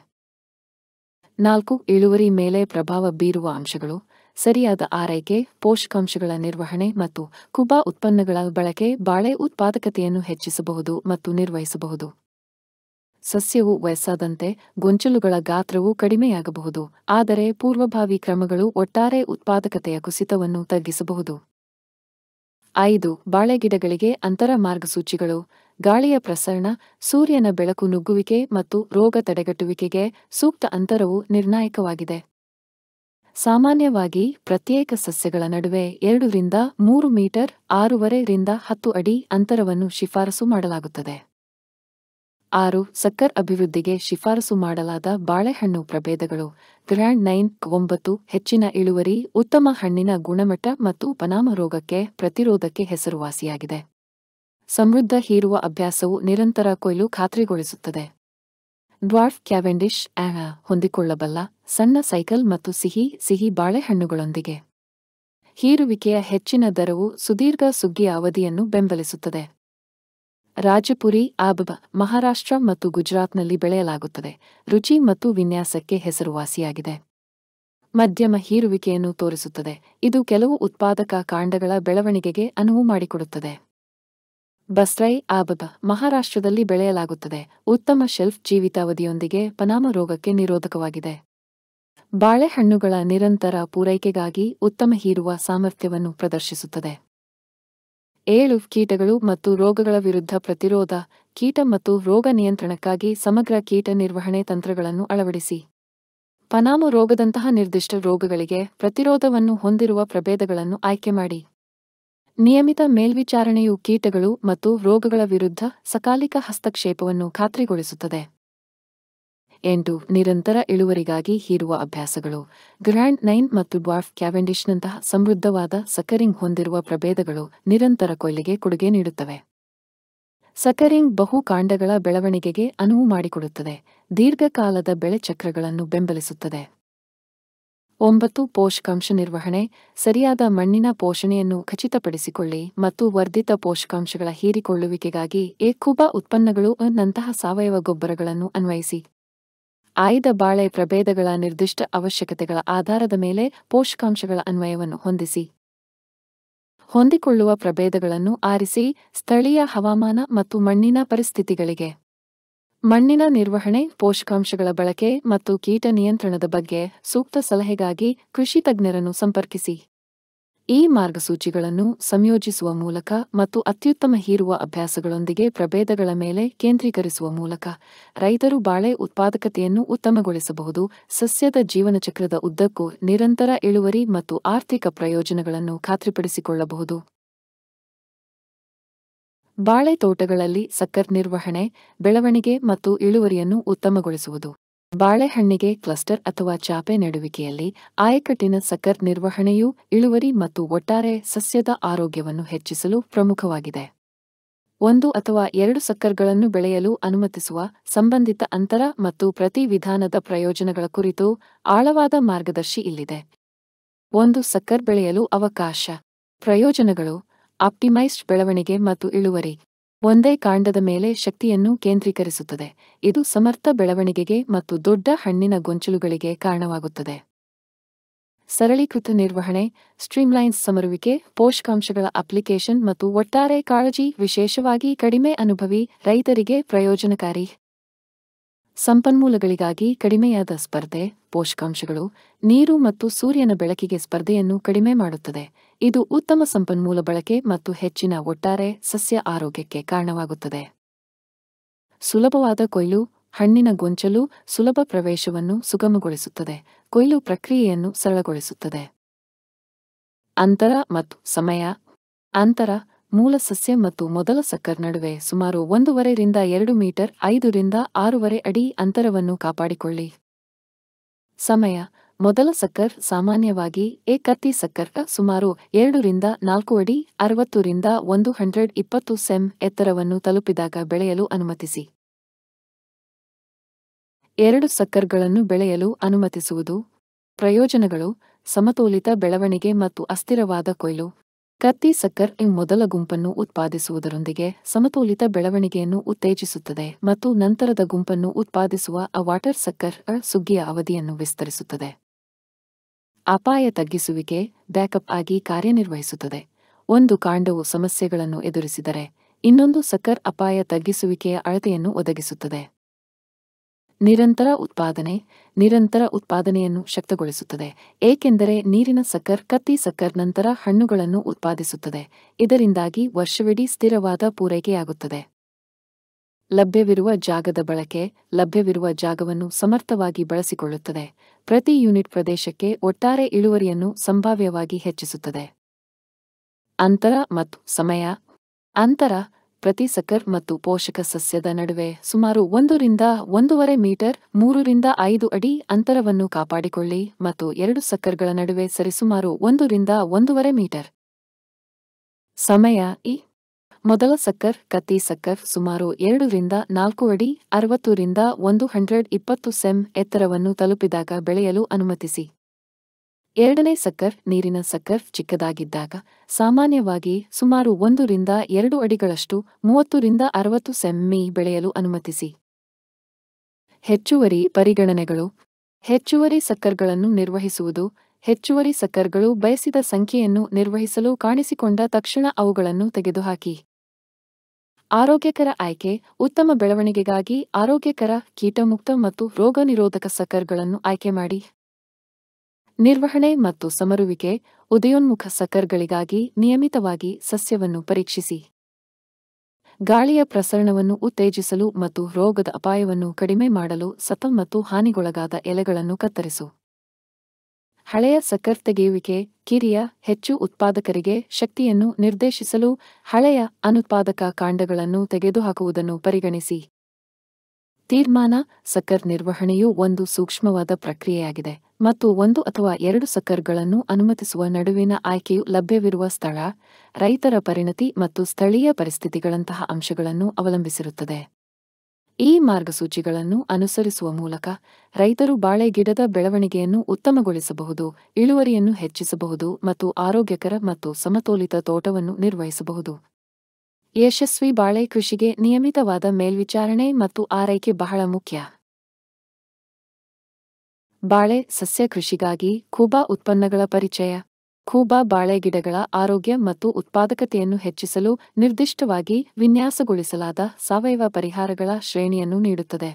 ನಾಲ್ಕು ಇಳುವರಿ ಮೇಲೆ ಪ್ರಭಾವ ಬೀರುವ ಅಂಶಗಳು ಸರಿಯಾದ ಆರೈಕೆ ಪೋಷಕಾಂಶಗಳ ನಿರ್ವಹಣೆ ಮತ್ತು ಕುಬಾ ಉತ್ಪನ್ನಗಳ ಬಳಕೆ ಬಾಳೆ ಉತ್ಪಾದಕತೆಯನ್ನು ಹೆಚ್ಚಿಸಬಹುದು ಮತ್ತು ನಿರ್ವಹಿಸಬಹುದು ಸಸ್ಯವು ವಯಸ್ಸಾದಂತೆ ಗೊಂಚಲುಗಳ ಗಾತ್ರವು ಕಡಿಮೆಯಾಗಬಹುದು ಆದರೆ ಪೂರ್ವಭಾವಿ ಕ್ರಮಗಳು ಒಟ್ಟಾರೆ ಉತ್ಪಾದಕತೆಯ ಕುಸಿತವನ್ನು ತಗ್ಗಿಸಬಹುದು ಐದು ಬಾಳೆಗಿಡಗಳಿಗೆ ಅಂತರ ಮಾರ್ಗಸೂಚಿಗಳು ಗಾಳಿಯ ಪ್ರಸರಣ ಸೂರ್ಯನ ಬೆಳಕು ನುಗ್ಗುವಿಕೆ ಮತ್ತು ರೋಗ ತಡೆಗಟ್ಟುವಿಕೆಗೆ ಸೂಕ್ತ ಅಂತರವು ನಿರ್ಣಾಯಕವಾಗಿದೆ ಸಾಮಾನ್ಯವಾಗಿ ಪ್ರತ್ಯೇಕ ಸಸ್ಯಗಳ ನಡುವೆ ಎರಡರಿಂದ ಮೂರು ಮೀಟರ್ ಆರೂವರೆ ರಿಂದ ಹತ್ತು ಅಡಿ ಅಂತರವನ್ನು ಶಿಫಾರಸು ಮಾಡಲಾಗುತ್ತದೆ ಆರು ಸಕ್ಕರ್ ಅಭಿವೃದ್ಧಿಗೆ ಶಿಫಾರಸು ಮಾಡಲಾದ ಬಾಳೆಹಣ್ಣು ಪ್ರಭೇದಗಳು ಗ್ರ್ಯಾಂಡ್ ನೈನ್ ಒಂಬತ್ತು ಹೆಚ್ಚಿನ ಇಳುವರಿ ಉತ್ತಮ ಹಣ್ಣಿನ ಗುಣಮಟ್ಟ ಮತ್ತು ಪನಾಮ ರೋಗಕ್ಕೆ ಪ್ರತಿರೋಧಕ್ಕೆ ಹೆಸರುವಾಸಿಯಾಗಿದೆ ಸಮೃದ್ಧ ಹೀರುವ ಅಭ್ಯಾಸವು ನಿರಂತರ ಕೊಯ್ಲು ಖಾತ್ರಿಗೊಳಿಸುತ್ತದೆ ಡ್ವಾರ್ಫ್ ಕ್ಯಾವೆಂಡಿಶ್ ಹೊಂದಿಕೊಳ್ಳಬಲ್ಲ ಸಣ್ಣ ಸೈಕಲ್ ಮತ್ತು ಸಿಹಿ ಸಿಹಿ ಬಾಳೆಹಣ್ಣುಗಳೊಂದಿಗೆ ಹೀರುವಿಕೆಯ ಹೆಚ್ಚಿನ ದರವು ಸುದೀರ್ಘ ಸುಗ್ಗಿಯ ಅವಧಿಯನ್ನು ಬೆಂಬಲಿಸುತ್ತದೆ ರಾಜಪುರಿ ಆಬಬ ಮಹಾರಾಷ್ಟ್ರ ಮತ್ತು ಗುಜರಾತ್ನಲ್ಲಿ ಬೆಳೆಯಲಾಗುತ್ತದೆ ರುಚಿ ಮತ್ತು ವಿನ್ಯಾಸಕ್ಕೆ ಹೆಸರುವಾಸಿಯಾಗಿದೆ ಮಧ್ಯಮ ಹೀರುವಿಕೆಯನ್ನು ತೋರಿಸುತ್ತದೆ ಇದು ಕೆಲವು ಉತ್ಪಾದಕ ಕಾಂಡಗಳ ಬೆಳವಣಿಗೆಗೆ ಅನುವು ಮಾಡಿಕೊಡುತ್ತದೆ ಬಸ್ರೈ ಆಬದ ಮಹಾರಾಷ್ಟ್ರದಲ್ಲಿ ಬೆಳೆಯಲಾಗುತ್ತದೆ ಉತ್ತಮ ಶೆಲ್ಫ್ ಜೀವಿತಾವಧಿಯೊಂದಿಗೆ ಪನಾಮ ರೋಗಕ್ಕೆ ನಿರೋಧಕವಾಗಿದೆ ಬಾಳೆಹಣ್ಣುಗಳ ನಿರಂತರ ಪೂರೈಕೆಗಾಗಿ ಉತ್ತಮ ಹೀರುವ ಸಾಮರ್ಥ್ಯವನ್ನು ಪ್ರದರ್ಶಿಸುತ್ತದೆ ಏಳು ಕೀಟಗಳು ಮತ್ತು ರೋಗಗಳ ವಿರುದ್ಧ ಪ್ರತಿರೋಧ ಕೀಟ ಮತ್ತು ರೋಗ ನಿಯಂತ್ರಣಕ್ಕಾಗಿ ಸಮಗ್ರ ಕೀಟ ನಿರ್ವಹಣೆ ತಂತ್ರಗಳನ್ನು ಅಳವಡಿಸಿ ಪನಾಮ ರೋಗದಂತಹ ನಿರ್ದಿಷ್ಟ ರೋಗಗಳಿಗೆ ಪ್ರತಿರೋಧವನ್ನು ಹೊಂದಿರುವ ಪ್ರಭೇದಗಳನ್ನು ಆಯ್ಕೆ ಮಾಡಿ ನಿಯಮಿತ ಮೇಲ್ವಿಚಾರಣೆಯು ಕೀಟಗಳು ಮತ್ತು ರೋಗಗಳ ವಿರುದ್ಧ ಸಕಾಲಿಕ ಹಸ್ತಕ್ಷೇಪವನ್ನು ಖಾತ್ರಿಗೊಳಿಸುತ್ತದೆ ಎಂಟು ನಿರಂತರ ಇಳುವರಿಗಾಗಿ ಹೀರುವ ಅಭ್ಯಾಸಗಳು ಗ್ರ್ಯಾಂಡ್ ನೈನ್ ಮತ್ತು ಡ್ವಾರ್ಫ್ ಕ್ಯಾವೆಂಡಿಶ್ನಂತಹ ಸಮೃದ್ಧವಾದ ಸಕರಿಂಗ್ ಹೊಂದಿರುವ ಪ್ರಭೇದಗಳು ನಿರಂತರ ಕೊಯ್ಲಿಗೆ ಕೊಡುಗೆ ನೀಡುತ್ತವೆ ಸಕರಿಂಗ್ ಬಹು ಕಾಂಡಗಳ ಬೆಳವಣಿಗೆಗೆ ಅನುವು ಮಾಡಿಕೊಡುತ್ತದೆ ದೀರ್ಘಕಾಲದ ಬೆಳೆ ಚಕ್ರಗಳನ್ನು ಬೆಂಬಲಿಸುತ್ತದೆ ಒಂಬತ್ತು ಪೋಷಕಾಂಶ ನಿರ್ವಹಣೆ ಸರಿಯಾದ ಮಣ್ಣಿನ ಪೋಷಣೆಯನ್ನು ಖಚಿತಪಡಿಸಿಕೊಳ್ಳಿ ಮತ್ತು ವರ್ಧಿತ ಪೋಷಕಾಂಶಗಳ ಹೀರಿಕೊಳ್ಳುವಿಕೆಗಾಗಿ ಏಕೂಬ ಉತ್ಪನ್ನಗಳು ನಂತಹ ಸಾವಯವ ಗೊಬ್ಬರಗಳನ್ನು ಅನ್ವಯಿಸಿ ಆಯ್ದ ಬಾಳೆ ಪ್ರಭೇದಗಳ ನಿರ್ದಿಷ್ಟ ಅವಶ್ಯಕತೆಗಳ ಆಧಾರದ ಮೇಲೆ ಪೋಷಕಾಂಶಗಳ ಅನ್ವಯವನ್ನು ಹೊಂದಿಸಿ ಹೊಂದಿಕೊಳ್ಳುವ ಪ್ರಭೇದಗಳನ್ನು ಆರಿಸಿ ಸ್ಥಳೀಯ ಹವಾಮಾನ ಮತ್ತು ಮಣ್ಣಿನ ಪರಿಸ್ಥಿತಿಗಳಿಗೆ ಮಣ್ಣಿನ ನಿರ್ವಹಣೆ ಪೋಷಕಾಂಶಗಳ ಬಳಕೆ ಮತ್ತು ಕೀಟ ನಿಯಂತ್ರಣದ ಬಗ್ಗೆ ಸೂಕ್ತ ಸಲಹೆಗಾಗಿ ಕೃಷಿ ತಜ್ಞರನ್ನು ಸಂಪರ್ಕಿಸಿ ಈ ಮಾರ್ಗಸೂಚಿಗಳನ್ನು ಸಂಯೋಜಿಸುವ ಮೂಲಕ ಮತ್ತು ಅತ್ಯುತ್ತಮ ಹೀರುವ ಅಭ್ಯಾಸಗಳೊಂದಿಗೆ ಪ್ರಭೇದಗಳ ಮೇಲೆ ಕೇಂದ್ರೀಕರಿಸುವ ಮೂಲಕ ರೈತರು ಬಾಳೆ ಉತ್ಪಾದಕತೆಯನ್ನು ಉತ್ತಮಗೊಳಿಸಬಹುದು ಸಸ್ಯದ ಜೀವನಚಕ್ರದ ಉದ್ದಕ್ಕೂ ನಿರಂತರ ಇಳುವರಿ ಮತ್ತು ಆರ್ಥಿಕ ಪ್ರಯೋಜನಗಳನ್ನು ಖಾತ್ರಿಪಡಿಸಿಕೊಳ್ಳಬಹುದು ಬಾಳೆ ತೋಟಗಳಲ್ಲಿ ಸಕ್ಕರ್ ನಿರ್ವಹಣೆ ಬೆಳವಣಿಗೆ ಮತ್ತು ಇಳುವರಿಯನ್ನು ಉತ್ತಮಗೊಳಿಸುವುದು ಬಾಳೆಹಣ್ಣಿಗೆ ಕ್ಲಸ್ಟರ್ ಅಥವಾ ಚಾಪೆ ನೆಡುವಿಕೆಯಲ್ಲಿ ಆಯಕಟ್ಟಿನ ಸಕ್ಕರ್ ನಿರ್ವಹಣೆಯು ಇಳುವರಿ ಮತ್ತು ಒಟ್ಟಾರೆ ಸಸ್ಯದ ಆರೋಗ್ಯವನ್ನು ಹೆಚ್ಚಿಸಲು ಪ್ರಮುಖವಾಗಿದೆ ಒಂದು ಅಥವಾ ಎರಡು ಸಕ್ಕರ್ಗಳನ್ನು ಬೆಳೆಯಲು ಅನುಮತಿಸುವ ಸಂಬಂಧಿತ ಅಂತರ ಮತ್ತು ಪ್ರತಿ ವಿಧಾನದ ಪ್ರಯೋಜನಗಳ ಕುರಿತು ಆಳವಾದ ಮಾರ್ಗದರ್ಶಿ ಇಲ್ಲಿದೆ ಒಂದು ಸಕ್ಕರ್ ಬೆಳೆಯಲು ಅವಕಾಶ ಪ್ರಯೋಜನಗಳು ಆಪ್ಟಿಮೈಸ್ಡ್ ಬೆಳವಣಿಗೆ ಮತ್ತು ಇಳುವರಿ ಒಂದೇ ಕಾಂಡದ ಮೇಲೆ ಶಕ್ತಿಯನ್ನು ಕೇಂದ್ರೀಕರಿಸುತ್ತದೆ ಇದು ಸಮರ್ಥ ಬೆಳವಣಿಗೆಗೆ ಮತ್ತು ದೊಡ್ಡ ಹಣ್ಣಿನ ಗೊಂಚಲುಗಳಿಗೆ ಕಾರಣವಾಗುತ್ತದೆ ಸರಳೀಕೃತ ನಿರ್ವಹಣೆ ಸ್ಟ್ರೀಮ್ಲೈನ್ಸ್ ಸಮರುವಿಕೆ ಪೋಷಕಾಂಶಗಳ ಅಪ್ಲಿಕೇಶನ್ ಮತ್ತು ಒಟ್ಟಾರೆ ಕಾಳಜಿ ವಿಶೇಷವಾಗಿ ಕಡಿಮೆ ಅನುಭವಿ ರೈತರಿಗೆ ಪ್ರಯೋಜನಕಾರಿ ಸಂಪನ್ಮೂಲಗಳಿಗಾಗಿ ಕಡಿಮೆಯಾದ ಸ್ಪರ್ಧೆ ಪೋಷಕಾಂಶಗಳು ನೀರು ಮತ್ತು ಸೂರ್ಯನ ಬೆಳಕಿಗೆ ಸ್ಪರ್ಧೆಯನ್ನು ಕಡಿಮೆ ಮಾಡುತ್ತದೆ ಇದು ಉತ್ತಮ ಸಂಪನ್ಮೂಲ ಬಳಕೆ ಮತ್ತು ಹೆಚ್ಚಿನ ಒಟ್ಟಾರೆ ಸಸ್ಯ ಆರೋಗ್ಯಕ್ಕೆ ಕಾರಣವಾಗುತ್ತದೆ ಸುಲಭವಾದ ಕೊಯ್ಲು ಹಣ್ಣಿನ ಗೊಂಚಲು ಸುಲಭ ಪ್ರವೇಶವನ್ನು ಸುಗಮಗೊಳಿಸುತ್ತದೆ ಕೊಯ್ಲು ಪ್ರಕ್ರಿಯೆಯನ್ನು ಸರಳಗೊಳಿಸುತ್ತದೆ ಅಂತರ ಮತ್ತು ಸಮಯ ಅಂತರ ಮೂಲ ಸಸ್ಯ ಮತ್ತು ಮೊದಲ ಸಕ್ಕರ್ ನಡುವೆ ಸುಮಾರು ಒಂದೂವರೆ ರಿಂದ ಎರಡು ಮೀಟರ್ ಐದರಿಂದ ಆರೂವರೆ ಅಡಿ ಅಂತರವನ್ನು ಕಾಪಾಡಿಕೊಳ್ಳಿ ಸಮಯ ಮೊದಲ ಸಕ್ಕರ್ ಸಾಮಾನ್ಯವಾಗಿ ಎ ಕತ್ತಿ ಸುಮಾರು ಎರಡರಿಂದ ನಾಲ್ಕು ಅಡಿ ಅರವತ್ತು ರಿಂದ ಒಂದು ಹಂಡ್ರೆಡ್ ಇಪ್ಪತ್ತು ಸೆಂ ಎತ್ತರವನ್ನು ತಲುಪಿದಾಗ ಬೆಳೆಯಲು ಅನುಮತಿಸಿ ಎರಡು ಸಕ್ಕರ್ಗಳನ್ನು ಬೆಳೆಯಲು ಅನುಮತಿಸುವುದು ಪ್ರಯೋಜನಗಳು ಸಮತೋಲಿತ ಬೆಳವಣಿಗೆ ಮತ್ತು ಅಸ್ಥಿರವಾದ ಕೊಯ್ಲು ಕತ್ತಿ ಸಕ್ಕರ್ ಈ ಮೊದಲ ಗುಂಪನ್ನು ಉತ್ಪಾದಿಸುವುದರೊಂದಿಗೆ ಸಮತೋಲಿತ ಬೆಳವಣಿಗೆಯನ್ನು ಉತ್ತೇಜಿಸುತ್ತದೆ ಮತ್ತು ನಂತರದ ಗುಂಪನ್ನು ಉತ್ಪಾದಿಸುವ ಅ ವಾಟರ್ ಸಕ್ಕರ್ ಸುಗ್ಗಿಯ ಅವಧಿಯನ್ನು ವಿಸ್ತರಿಸುತ್ತದೆ ಅಪಾಯ ತಗ್ಗಿಸುವಿಕೆ ಬ್ಯಾಕಪ್ ಆಗಿ ಕಾರ್ಯನಿರ್ವಹಿಸುತ್ತದೆ ಒಂದು ಕಾಂಡವು ಸಮಸ್ಯೆಗಳನ್ನು ಎದುರಿಸಿದರೆ ಇನ್ನೊಂದು ಸಕ್ಕರ್ ಅಪಾಯ ತಗ್ಗಿಸುವಿಕೆಯ ಅಳತೆಯನ್ನು ಒದಗಿಸುತ್ತದೆ ನಿರಂತರ ಉತ್ಪಾದನೆ ನಿರಂತರ ಉತ್ಪಾದನೆಯನ್ನು ಶಕ್ತಗೊಳಿಸುತ್ತದೆ ಏಕೆಂದರೆ ನೀರಿನ ಸಕ್ಕರ್ ಕತ್ತಿ ಸಕ್ಕರ್ ನಂತರ ಹಣ್ಣುಗಳನ್ನು ಉತ್ಪಾದಿಸುತ್ತದೆ ಇದರಿಂದಾಗಿ ವರ್ಷವಿಡೀ ಸ್ಥಿರವಾದ ಪೂರೈಕೆಯಾಗುತ್ತದೆ ಲಭ್ಯವಿರುವ ಜಾಗದ ಬಳಕೆ ಲಭ್ಯವಿರುವ ಜಾಗವನ್ನು ಸಮರ್ಥವಾಗಿ ಬಳಸಿಕೊಳ್ಳುತ್ತದೆ ಪ್ರತಿ ಯೂನಿಟ್ ಪ್ರದೇಶಕ್ಕೆ ಒಟ್ಟಾರೆ ಇಳುವರಿಯನ್ನು ಸಂಭಾವ್ಯವಾಗಿ ಹೆಚ್ಚಿಸುತ್ತದೆ ಅಂತರ ಮತ್ತು ಸಮಯ ಅಂತರ ಪ್ರತಿ ಸಕ್ಕರ್ ಮತ್ತು ಪೋಷಕ ಸಸ್ಯದ ನಡುವೆ ಸುಮಾರು ಒಂದರಿಂದ ಒಂದೂವರೆ ಮೀಟರ್ ಮೂರರಿಂದ ಐದು ಅಡಿ ಅಂತರವನ್ನು ಕಾಪಾಡಿಕೊಳ್ಳಿ ಮತ್ತು ಎರಡು ಸಕ್ಕರ್ಗಳ ನಡುವೆ ಸರಿಸುಮಾರು ಒಂದರಿಂದ ಒಂದೂವರೆ ಮೀಟರ್ ಸಮಯ ಈ ಮೊದಲ ಸಕ್ಕರ್ ಕತ್ತಿ ಸಕ್ಕರ್ ಸುಮಾರು ಎರಡರಿಂದ ನಾಲ್ಕು ಅಡಿ ಅರವತ್ತರಿಂದ ಒಂದು ಹಂಡ್ರೆಡ್ ಇಪ್ಪತ್ತು ಸೆಮ್ ಎತ್ತರವನ್ನು ತಲುಪಿದಾಗ ಬೆಳೆಯಲು ಅನುಮತಿಸಿ ಎರಡನೇ ಸಕ್ಕರ್ ನೀರಿನ ಸಕ್ಕರ್ ಚಿಕ್ಕದಾಗಿದ್ದಾಗ ಸಾಮಾನ್ಯವಾಗಿ ಸುಮಾರು ಒಂದರಿಂದ ಎರಡು ಅಡಿಗಳಷ್ಟು ಮೂವತ್ತರಿಂದ ಅರವತ್ತು ಸೆಮ್ಮಿ ಬೆಳೆಯಲು ಅನುಮತಿಸಿ ಹೆಚ್ಚುವರಿ ಪರಿಗಣನೆಗಳು ಹೆಚ್ಚುವರಿ ಸಕ್ಕರ್ಗಳನ್ನು ನಿರ್ವಹಿಸುವುದು ಹೆಚ್ಚುವರಿ ಸಕ್ಕರ್ಗಳು ಬಯಸಿದ ಸಂಖ್ಯೆಯನ್ನು ನಿರ್ವಹಿಸಲು ಕಾಣಿಸಿಕೊಂಡ ತಕ್ಷಣ ಅವುಗಳನ್ನು ತೆಗೆದುಹಾಕಿ ಆರೋಗ್ಯಕರ ಆಯ್ಕೆ ಉತ್ತಮ ಬೆಳವಣಿಗೆಗಾಗಿ ಆರೋಗ್ಯಕರ ಕೀಟಮುಕ್ತ ಮತ್ತು ರೋಗ ನಿರೋಧಕ ಸಕ್ಕರ್ಗಳನ್ನು ಆಯ್ಕೆ ಮಾಡಿ ನಿರ್ವಹಣೆ ಮತ್ತು ಸಮರುವಿಕೆ ಉದಯೋನ್ಮುಖ ಸಕ್ಕರ್ಗಳಿಗಾಗಿ ನಿಯಮಿತವಾಗಿ ಸಸ್ಯವನ್ನು ಪರೀಕ್ಷಿಸಿ ಗಾಳಿಯ ಪ್ರಸರಣವನ್ನು ಉತ್ತೇಜಿಸಲು ಮತ್ತು ರೋಗದ ಅಪಾಯವನ್ನು ಕಡಿಮೆ ಮಾಡಲು ಸತ ಮತ್ತು ಹಾನಿಗೊಳಗಾದ ಎಲೆಗಳನ್ನು ಕತ್ತರಿಸು ಹಳೆಯ ಸಕ್ಕರ್ ತೆಗೆಯುವಿಕೆ ಕಿರಿಯ ಹೆಚ್ಚು ಉತ್ಪಾದಕರಿಗೆ ಶಕ್ತಿಯನ್ನು ನಿರ್ದೇಶಿಸಲು ಹಳೆಯ ಅನುತ್ಪಾದಕ ಕಾಂಡಗಳನ್ನು ತೆಗೆದುಹಾಕುವುದನ್ನು ಪರಿಗಣಿಸಿ ತೀರ್ಮಾನ ಸಕ್ಕರ್ ನಿರ್ವಹಣೆಯು ಒಂದು ಸೂಕ್ಷ್ಮವಾದ ಪ್ರಕ್ರಿಯೆಯಾಗಿದೆ ಮತ್ತು ಒಂದು ಅಥವಾ ಎರಡು ಸಕ್ಕರ್ಗಳನ್ನು ಅನುಮತಿಸುವ ನಡುವಿನ ಆಯ್ಕೆಯು ಲಭ್ಯವಿರುವ ಸ್ಥಳ ರೈತರ ಪರಿಣತಿ ಮತ್ತು ಸ್ಥಳೀಯ ಪರಿಸ್ಥಿತಿಗಳಂತಹ ಅಂಶಗಳನ್ನು ಅವಲಂಬಿಸಿರುತ್ತದೆ ಈ ಮಾರ್ಗಸೂಚಿಗಳನ್ನು ಅನುಸರಿಸುವ ಮೂಲಕ ರೈತರು ಬಾಳೆ ಗಿಡದ ಬೆಳವಣಿಗೆಯನ್ನು ಉತ್ತಮಗೊಳಿಸಬಹುದು ಇಳುವರಿಯನ್ನು ಹೆಚ್ಚಿಸಬಹುದು ಮತ್ತು ಆರೋಗ್ಯಕರ ಮತ್ತು ಸಮತೋಲಿತ ತೋಟವನ್ನು ನಿರ್ವಹಿಸಬಹುದು ಯಶಸ್ವಿ ಬಾಳೆ ಕೃಷಿಗೆ ನಿಯಮಿತವಾದ ಮೇಲ್ವಿಚಾರಣೆ ಮತ್ತು ಆರೈಕೆ ಬಹಳ ಮುಖ್ಯ ಬಾಳೆ ಸಸ್ಯ ಕೃಷಿಗಾಗಿ ಖೂಬಾ ಉತ್ಪನ್ನಗಳ ಪರಿಚಯ ಖೂಬಾ ಬಾಳೆಗಿಡಗಳ ಆರೋಗ್ಯ ಮತ್ತು ಉತ್ಪಾದಕತೆಯನ್ನು ಹೆಚ್ಚಿಸಲು ನಿರ್ದಿಷ್ಟವಾಗಿ ವಿನ್ಯಾಸಗೊಳಿಸಲಾದ ಸಾವಯವ ಪರಿಹಾರಗಳ ಶ್ರೇಣಿಯನ್ನು ನೀಡುತ್ತದೆ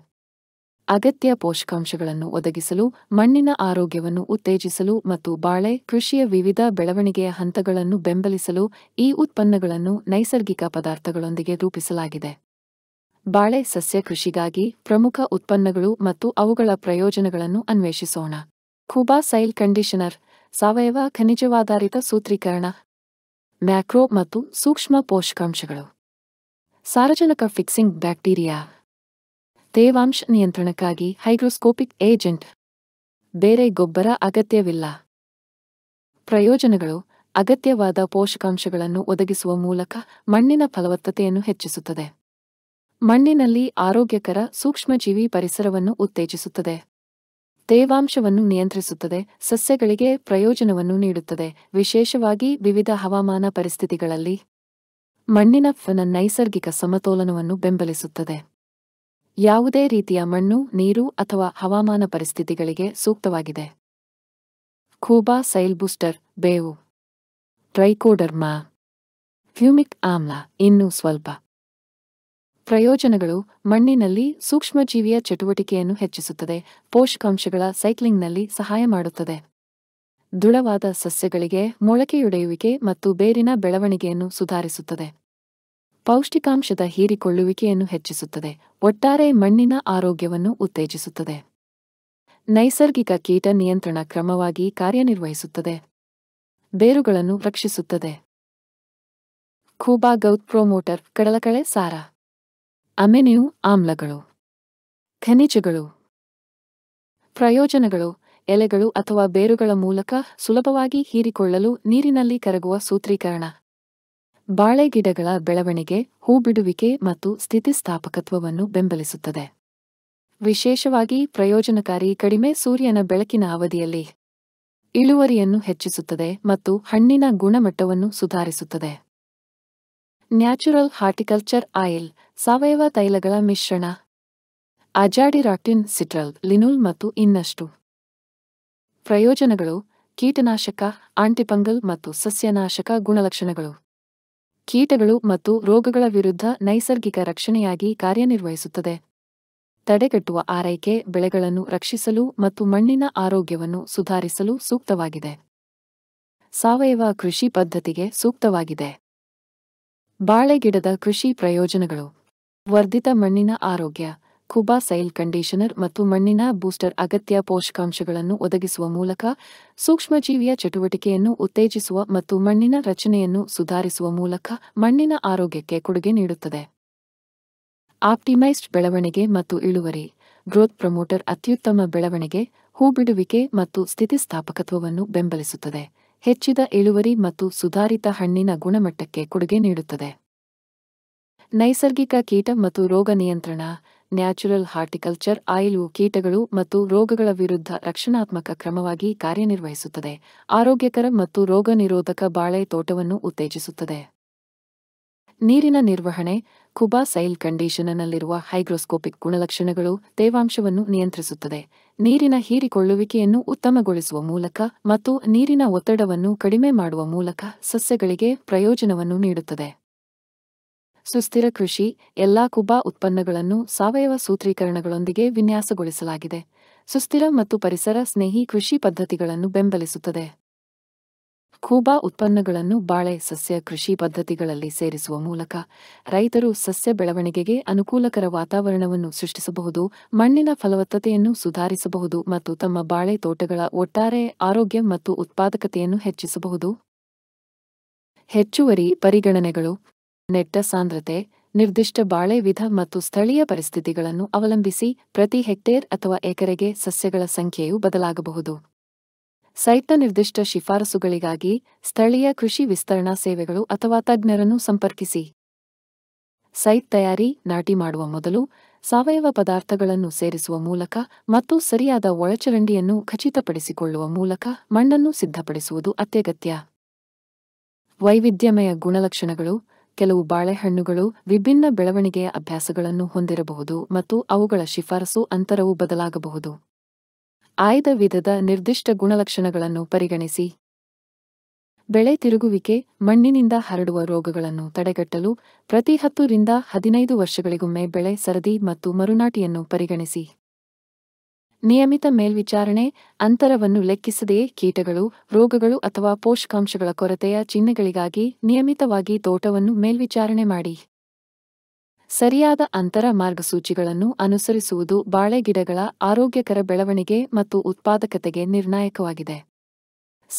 ಅಗತ್ಯ ಪೋಷಕಾಂಶಗಳನ್ನು ಒದಗಿಸಲು ಮಣ್ಣಿನ ಆರೋಗ್ಯವನ್ನು ಉತ್ತೇಜಿಸಲು ಮತ್ತು ಬಾಳೆ ಕೃಷಿಯ ವಿವಿಧ ಬೆಳವಣಿಗೆಯ ಹಂತಗಳನ್ನು ಬೆಂಬಲಿಸಲು ಈ ಉತ್ಪನ್ನಗಳನ್ನು ನೈಸರ್ಗಿಕ ಪದಾರ್ಥಗಳೊಂದಿಗೆ ರೂಪಿಸಲಾಗಿದೆ ಬಾಳೆ ಸಸ್ಯ ಕೃಷಿಗಾಗಿ ಪ್ರಮುಖ ಉತ್ಪನ್ನಗಳು ಮತ್ತು ಅವುಗಳ ಪ್ರಯೋಜನಗಳನ್ನು ಅನ್ವೇಷಿಸೋಣ ಖೂಬಾ ಸೈಲ್ ಕಂಡೀಷನರ್ ಸಾವಯವ ಖನಿಜವಾಧಾರಿತ ಸೂತ್ರೀಕರಣ ಮ್ಯಾಕ್ರೋ ಮತ್ತು ಸೂಕ್ಷ್ಮ ಪೋಷಕಾಂಶಗಳು ಸಾರಜನಕ ಫಿಕ್ಸಿಂಗ್ ಬ್ಯಾಕ್ಟೀರಿಯಾ ತೇವಾಂಶ ನಿಯಂತ್ರಣಕ್ಕಾಗಿ ಹೈಗ್ರೋಸ್ಕೋಪಿಕ್ ಏಜೆಂಟ್ ಬೇರೆ ಗೊಬ್ಬರ ಅಗತ್ಯವಿಲ್ಲ ಪ್ರಯೋಜನಗಳು ಅಗತ್ಯವಾದ ಪೋಷಕಾಂಶಗಳನ್ನು ಒದಗಿಸುವ ಮೂಲಕ ಮಣ್ಣಿನ ಫಲವತ್ತತೆಯನ್ನು ಹೆಚ್ಚಿಸುತ್ತದೆ ಮಣ್ಣಿನಲ್ಲಿ ಆರೋಗ್ಯಕರ ಸೂಕ್ಷ್ಮಜೀವಿ ಪರಿಸರವನ್ನು ಉತ್ತೇಜಿಸುತ್ತದೆ ತೇವಾಂಶವನ್ನು ನಿಯಂತ್ರಿಸುತ್ತದೆ ಸಸ್ಯಗಳಿಗೆ ಪ್ರಯೋಜನವನ್ನು ನೀಡುತ್ತದೆ ವಿಶೇಷವಾಗಿ ವಿವಿಧ ಹವಾಮಾನ ಪರಿಸ್ಥಿತಿಗಳಲ್ಲಿ ಮಣ್ಣಿನ ಫನ ನೈಸರ್ಗಿಕ ಸಮತೋಲನವನ್ನು ಬೆಂಬಲಿಸುತ್ತದೆ ಯಾವುದೇ ರೀತಿಯ ಮಣ್ಣು ನೀರು ಅಥವಾ ಹವಾಮಾನ ಪರಿಸ್ಥಿತಿಗಳಿಗೆ ಸೂಕ್ತವಾಗಿದೆ ಖೂಬಾ ಸೈಲ್ ಬೂಸ್ಟರ್ ಬೇವು ಟ್ರೈಕೋಡರ್ಮಾ ಫ್ಯೂಮಿಕ್ ಆಮ್ಲ ಇನ್ನೂ ಸ್ವಲ್ಪ ಪ್ರಯೋಜನಗಳು ಮಣ್ಣಿನಲ್ಲಿ ಸೂಕ್ಷ್ಮಜೀವಿಯ ಚಟುವಟಿಕೆಯನ್ನು ಹೆಚ್ಚಿಸುತ್ತದೆ ಪೋಷಕಾಂಶಗಳ ಸೈಕ್ಲಿಂಗ್ನಲ್ಲಿ ಸಹಾಯ ಮಾಡುತ್ತದೆ ದೃಢವಾದ ಸಸ್ಯಗಳಿಗೆ ಮೊಳಕೆಯೊಡೆಯುವಿಕೆ ಮತ್ತು ಬೇರಿನ ಬೆಳವಣಿಗೆಯನ್ನು ಸುಧಾರಿಸುತ್ತದೆ ಪೌಷ್ಟಿಕಾಂಶದ ಹೀರಿಕೊಳ್ಳುವಿಕೆಯನ್ನು ಹೆಚ್ಚಿಸುತ್ತದೆ ಒಟ್ಟಾರೆ ಮಣ್ಣಿನ ಆರೋಗ್ಯವನ್ನು ಉತ್ತೇಜಿಸುತ್ತದೆ ನೈಸರ್ಗಿಕ ಕೀಟ ನಿಯಂತ್ರಣ ಕ್ರಮವಾಗಿ ಕಾರ್ಯನಿರ್ವಹಿಸುತ್ತದೆ ಬೇರುಗಳನ್ನು ರಕ್ಷಿಸುತ್ತದೆ ಖೂಬಾ ಗೌತ್ ಪ್ರೊಮೋಟರ್ ಕಡಲಕಳೆ ಸಾರ ಅಮೆನೆಯು ಆಮ್ಲಗಳು ಖನಿಜಗಳು ಪ್ರಯೋಜನಗಳು ಎಲೆಗಳು ಅಥವಾ ಬೇರುಗಳ ಮೂಲಕ ಸುಲಭವಾಗಿ ಹೀರಿಕೊಳ್ಳಲು ನೀರಿನಲ್ಲಿ ಕರಗುವ ಸೂತ್ರೀಕರಣ ಬಾಳೆಗಿಡಗಳ ಬೆಳವಣಿಗೆ ಹೂಬಿಡುವಿಕೆ ಮತ್ತು ಸ್ಥಿತಿಸ್ಥಾಪಕತ್ವವನ್ನು ಬೆಂಬಲಿಸುತ್ತದೆ ವಿಶೇಷವಾಗಿ ಪ್ರಯೋಜನಕಾರಿ ಕಡಿಮೆ ಸೂರ್ಯನ ಬೆಳಕಿನ ಅವಧಿಯಲ್ಲಿ ಇಳುವರಿಯನ್ನು ಹೆಚ್ಚಿಸುತ್ತದೆ ಮತ್ತು ಹಣ್ಣಿನ ಗುಣಮಟ್ಟವನ್ನು ಸುಧಾರಿಸುತ್ತದೆ ನ್ಯಾಚುರಲ್ ಹಾರ್ಟಿಕಲ್ಚರ್ ಆಯಿಲ್ ಸಾವಯವ ತೈಲಗಳ ಮಿಶ್ರಣ ಅಜಾಡಿರಾಕ್ಟಿನ್ ಸಿಟ್ರಲ್ ಲಿನೂಲ್ ಮತ್ತು ಇನ್ನಷ್ಟು ಪ್ರಯೋಜನಗಳು ಕೀಟನಾಶಕ ಆಂಟಿಪಂಗಲ್ ಮತ್ತು ಸಸ್ಯನಾಶಕ ಗುಣಲಕ್ಷಣಗಳು ಕೀಟಗಳು ಮತ್ತು ರೋಗಗಳ ವಿರುದ್ಧ ನೈಸರ್ಗಿಕ ರಕ್ಷಣೆಯಾಗಿ ಕಾರ್ಯನಿರ್ವಹಿಸುತ್ತದೆ ತಡೆಗಟ್ಟುವ ಆರೈಕೆ ಬೆಳೆಗಳನ್ನು ರಕ್ಷಿಸಲು ಮತ್ತು ಮಣ್ಣಿನ ಆರೋಗ್ಯವನ್ನು ಸುಧಾರಿಸಲು ಸೂಕ್ತವಾಗಿದೆ ಸಾವಯವ ಕೃಷಿ ಪದ್ಧತಿಗೆ ಸೂಕ್ತವಾಗಿದೆ ಬಾಳೆಗಿಡದ ಕೃಷಿ ಪ್ರಯೋಜನಗಳು ವರ್ಧಿತ ಮಣ್ಣಿನ ಆರೋಗ್ಯ ಖುಬಾ ಸೈಲ್ ಕಂಡೀಷನರ್ ಮತ್ತು ಮಣ್ಣಿನ ಬೂಸ್ಟರ್ ಅಗತ್ಯ ಪೋಷಕಾಂಶಗಳನ್ನು ಒದಗಿಸುವ ಮೂಲಕ ಸೂಕ್ಷ್ಮಜೀವಿಯ ಚಟುವಟಿಕೆಯನ್ನು ಉತ್ತೇಜಿಸುವ ಮತ್ತು ಮಣ್ಣಿನ ರಚನೆಯನ್ನು ಸುಧಾರಿಸುವ ಮೂಲಕ ಮಣ್ಣಿನ ಆರೋಗ್ಯಕ್ಕೆ ಕೊಡುಗೆ ನೀಡುತ್ತದೆ ಆಪ್ಟಿಮೈಸ್ಡ್ ಬೆಳವಣಿಗೆ ಮತ್ತು ಇಳುವರಿ ಗ್ರೋತ್ ಪ್ರಮೋಟರ್ ಅತ್ಯುತ್ತಮ ಬೆಳವಣಿಗೆ ಹೂಬಿಡುವಿಕೆ ಮತ್ತು ಸ್ಥಿತಿಸ್ಥಾಪಕತ್ವವನ್ನು ಬೆಂಬಲಿಸುತ್ತದೆ ಹೆಚ್ಚಿದ ಇಳುವರಿ ಮತ್ತು ಸುಧಾರಿತ ಹಣ್ಣಿನ ಗುಣಮಟ್ಟಕ್ಕೆ ಕೊಡುಗೆ ನೀಡುತ್ತದೆ ನೈಸರ್ಗಿಕ ಕೀಟ ಮತ್ತು ರೋಗ ನಿಯಂತ್ರಣ ನ್ಯಾಚುರಲ್ ಹಾರ್ಟಿಕಲ್ಚರ್ ಆಯಿಲು ಕೀಟಗಳು ಮತ್ತು ರೋಗಗಳ ವಿರುದ್ಧ ರಕ್ಷಣಾತ್ಮಕ ಕ್ರಮವಾಗಿ ಕಾರ್ಯನಿರ್ವಹಿಸುತ್ತದೆ ಆರೋಗ್ಯಕರ ಮತ್ತು ರೋಗ ನಿರೋಧಕ ಬಾಳೆ ತೋಟವನ್ನು ಉತ್ತೇಜಿಸುತ್ತದೆ ನೀರಿನ ನಿರ್ವಹಣೆ ಕುಬಾ ಸೈಲ್ ಕಂಡೀಷನ್ನಲ್ಲಿರುವ ಹೈಗ್ರೋಸ್ಕೋಪಿಕ್ ಗುಣಲಕ್ಷಣಗಳು ತೇವಾಂಶವನ್ನು ನಿಯಂತ್ರಿಸುತ್ತದೆ ನೀರಿನ ಹೀರಿಕೊಳ್ಳುವಿಕೆಯನ್ನು ಉತ್ತಮಗೊಳಿಸುವ ಮೂಲಕ ಮತ್ತು ನೀರಿನ ಒತ್ತಡವನ್ನು ಕಡಿಮೆ ಮಾಡುವ ಮೂಲಕ ಸಸ್ಯಗಳಿಗೆ ಪ್ರಯೋಜನವನ್ನು ನೀಡುತ್ತದೆ ಸುಸ್ಥಿರ ಕೃಷಿ ಎಲ್ಲಾ ಕುಬಾ ಉತ್ಪನ್ನಗಳನ್ನು ಸಾವಯವ ಸೂತ್ರೀಕರಣಗಳೊಂದಿಗೆ ವಿನ್ಯಾಸಗೊಳಿಸಲಾಗಿದೆ ಸುಸ್ಥಿರ ಮತ್ತು ಪರಿಸರ ಸ್ನೇಹಿ ಕೃಷಿ ಪದ್ಧತಿಗಳನ್ನು ಬೆಂಬಲಿಸುತ್ತದೆ ಕೂಬಾ ಉತ್ಪನ್ನಗಳನ್ನು ಬಾಳೆ ಸಸ್ಯ ಕೃಷಿ ಪದ್ಧತಿಗಳಲ್ಲಿ ಸೇರಿಸುವ ಮೂಲಕ ರೈತರು ಸಸ್ಯ ಬೆಳವಣಿಗೆಗೆ ಅನುಕೂಲಕರ ವಾತಾವರಣವನ್ನು ಸೃಷ್ಟಿಸಬಹುದು ಮಣ್ಣಿನ ಫಲವತ್ತತೆಯನ್ನು ಸುಧಾರಿಸಬಹುದು ಮತ್ತು ತಮ್ಮ ಬಾಳೆ ತೋಟಗಳ ಒಟ್ಟಾರೆ ಆರೋಗ್ಯ ಮತ್ತು ಉತ್ಪಾದಕತೆಯನ್ನು ಹೆಚ್ಚಿಸಬಹುದು ಹೆಚ್ಚುವರಿ ಪರಿಗಣನೆಗಳು ನೆಟ್ಟ ಸಾಂದ್ರತೆ ನಿರ್ದಿಷ್ಟ ಬಾಳೆ ವಿಧ ಮತ್ತು ಸ್ಥಳೀಯ ಪರಿಸ್ಥಿತಿಗಳನ್ನು ಅವಲಂಬಿಸಿ ಪ್ರತಿ ಹೆಕ್ಟೇರ್ ಅಥವಾ ಎಕರೆಗೆ ಸಸ್ಯಗಳ ಸಂಖ್ಯೆಯು ಬದಲಾಗಬಹುದು ಸೈಟ್ನ ನಿರ್ದಿಷ್ಟ ಶಿಫಾರಸುಗಳಿಗಾಗಿ ಸ್ಥಳೀಯ ಕೃಷಿ ವಿಸ್ತರಣಾ ಸೇವೆಗಳು ಅಥವಾ ತಜ್ಞರನ್ನು ಸಂಪರ್ಕಿಸಿ ಸೈಟ್ ತಯಾರಿ ನಾಟಿ ಮಾಡುವ ಮೊದಲು ಸಾವಯವ ಪದಾರ್ಥಗಳನ್ನು ಸೇರಿಸುವ ಮೂಲಕ ಮತ್ತು ಸರಿಯಾದ ಒಳಚರಂಡಿಯನ್ನು ಖಚಿತಪಡಿಸಿಕೊಳ್ಳುವ ಮೂಲಕ ಮಣ್ಣನ್ನು ಸಿದ್ಧಪಡಿಸುವುದು ಅತ್ಯಗತ್ಯ ವೈವಿಧ್ಯಮಯ ಗುಣಲಕ್ಷಣಗಳು ಕೆಲವು ಬಾಳೆಹಣ್ಣುಗಳು ವಿಭಿನ್ನ ಬೆಳವಣಿಗೆಯ ಅಭ್ಯಾಸಗಳನ್ನು ಹೊಂದಿರಬಹುದು ಮತ್ತು ಅವುಗಳ ಶಿಫಾರಸು ಅಂತರವು ಬದಲಾಗಬಹುದು ಆಯ್ದ ವಿಧದ ನಿರ್ದಿಷ್ಟ ಗುಣಲಕ್ಷಣಗಳನ್ನು ಪರಿಗಣಿಸಿ ಬೆಳೆ ತಿರುಗುವಿಕೆ ಮಣ್ಣಿನಿಂದ ಹರಡುವ ರೋಗಗಳನ್ನು ತಡೆಗಟ್ಟಲು ಪ್ರತಿ ಹತ್ತು ರಿಂದ ಹದಿನೈದು ವರ್ಷಗಳಿಗೊಮ್ಮೆ ಬೆಳೆ ಸರದಿ ಮತ್ತು ಮರುನಾಟಿಯನ್ನು ಪರಿಗಣಿಸಿ ನಿಯಮಿತ ಮೇಲ್ವಿಚಾರಣೆ ಅಂತರವನ್ನು ಲೆಕ್ಕಿಸದೆಯೇ ಕೀಟಗಳು ರೋಗಗಳು ಅಥವಾ ಪೋಷಕಾಂಶಗಳ ಕೊರತೆಯ ಚಿಹ್ನೆಗಳಿಗಾಗಿ ನಿಯಮಿತವಾಗಿ ತೋಟವನ್ನು ಮೇಲ್ವಿಚಾರಣೆ ಮಾಡಿ ಸರಿಯಾದ ಅಂತರ ಮಾರ್ಗಸೂಚಿಗಳನ್ನು ಅನುಸರಿಸುವುದು ಬಾಳೆಗಿಡಗಳ ಆರೋಗ್ಯಕರ ಬೆಳವಣಿಗೆ ಮತ್ತು ಉತ್ಪಾದಕತೆಗೆ ನಿರ್ಣಾಯಕವಾಗಿದೆ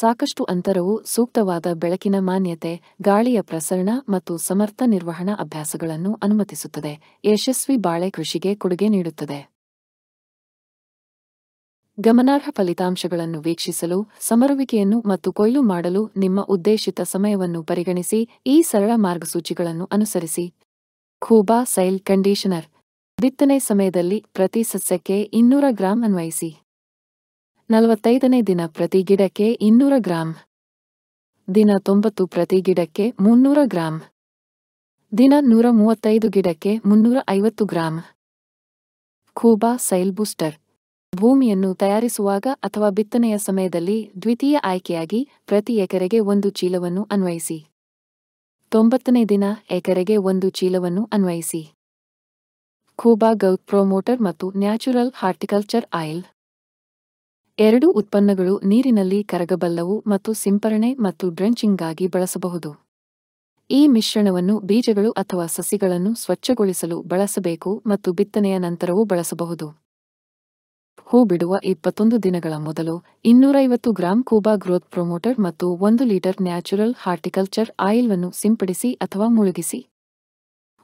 ಸಾಕಷ್ಟು ಅಂತರವು ಸೂಕ್ತವಾದ ಬೆಳಕಿನ ಮಾನ್ಯತೆ ಗಾಳಿಯ ಪ್ರಸರಣ ಮತ್ತು ಸಮರ್ಥ ನಿರ್ವಹಣಾ ಅಭ್ಯಾಸಗಳನ್ನು ಅನುಮತಿಸುತ್ತದೆ ಯಶಸ್ವಿ ಬಾಳೆ ಕೃಷಿಗೆ ಕೊಡುಗೆ ನೀಡುತ್ತದೆ ಗಮನಾರ್ಹ ಫಲಿತಾಂಶಗಳನ್ನು ವೀಕ್ಷಿಸಲು ಸಮರುವಿಕೆಯನ್ನು ಮತ್ತು ಕೊಯ್ಲು ಮಾಡಲು ನಿಮ್ಮ ಉದ್ದೇಶಿತ ಸಮಯವನ್ನು ಪರಿಗಣಿಸಿ ಈ ಸರಳ ಮಾರ್ಗಸೂಚಿಗಳನ್ನು ಅನುಸರಿಸಿ ಖೂಬಾ ಸೈಲ್ ಕಂಡೀಷನರ್ ಬಿತ್ತನೆ ಸಮಯದಲ್ಲಿ ಪ್ರತಿ ಸಸ್ಯಕ್ಕೆ ಇನ್ನೂರ ಗ್ರಾಂ ಅನ್ವಯಿಸಿ ನಲವತ್ತೈದನೇ ದಿನ ಪ್ರತಿ ಗಿಡಕ್ಕೆ ಇನ್ನೂರ ಗ್ರಾಂ ದಿನ ತೊಂಬತ್ತು ಪ್ರತಿ ಗಿಡಕ್ಕೆ ಮುನ್ನೂರ ಗ್ರಾಂ ದಿನ ನೂರ ಮೂವತ್ತೈದು ಗಿಡಕ್ಕೆ ಮುನ್ನೂರ ಐವತ್ತು ಗ್ರಾಂ ಖೂಬಾ ಸೈಲ್ ಬೂಸ್ಟರ್ ಭೂಮಿಯನ್ನು ತಯಾರಿಸುವಾಗ ಅಥವಾ ಬಿತ್ತನೆಯ ಸಮಯದಲ್ಲಿ ದ್ವಿತೀಯ ಆಯ್ಕೆಯಾಗಿ ಪ್ರತಿ ಎಕರೆಗೆ ಒಂದು ಚೀಲವನ್ನು ಅನ್ವಯಿಸಿ ತೊಂಬತ್ತನೇ ದಿನ ಎಕರೆಗೆ ಒಂದು ಚೀಲವನ್ನು ಅನ್ವಯಿಸಿ ಖೂಬಾ ಗೌತ್ ಪ್ರೊಮೋಟರ್ ಮತ್ತು ನ್ಯಾಚುರಲ್ ಹಾರ್ಟಿಕಲ್ಚರ್ ಆಯಿಲ್ ಎರಡು ಉತ್ಪನ್ನಗಳು ನೀರಿನಲ್ಲಿ ಕರಗಬಲ್ಲವು ಮತ್ತು ಸಿಂಪರಣೆ ಮತ್ತು ಡ್ರೆಂಚಿಂಗ್ಗಾಗಿ ಬಳಸಬಹುದು ಈ ಮಿಶ್ರಣವನ್ನು ಬೀಜಗಳು ಅಥವಾ ಸಸಿಗಳನ್ನು ಸ್ವಚ್ಛಗೊಳಿಸಲು ಬಳಸಬೇಕು ಮತ್ತು ಬಿತ್ತನೆಯ ನಂತರವೂ ಬಳಸಬಹುದು ಹೂ ಬಿಡುವ ಇಪ್ಪತ್ತೊಂದು ದಿನಗಳ ಮೊದಲು ಇನ್ನೂರೈವತ್ತು ಗ್ರಾಂ ಕೂಬಾ ಗ್ರೋತ್ ಪ್ರೊಮೋಟರ್ ಮತ್ತು ಒಂದು ಲೀಟರ್ ನ್ಯಾಚುರಲ್ ಹಾರ್ಟಿಕಲ್ಚರ್ ಆಯಿಲ್ವನ್ನು ಸಿಂಪಡಿಸಿ ಅಥವಾ ಮುಳುಗಿಸಿ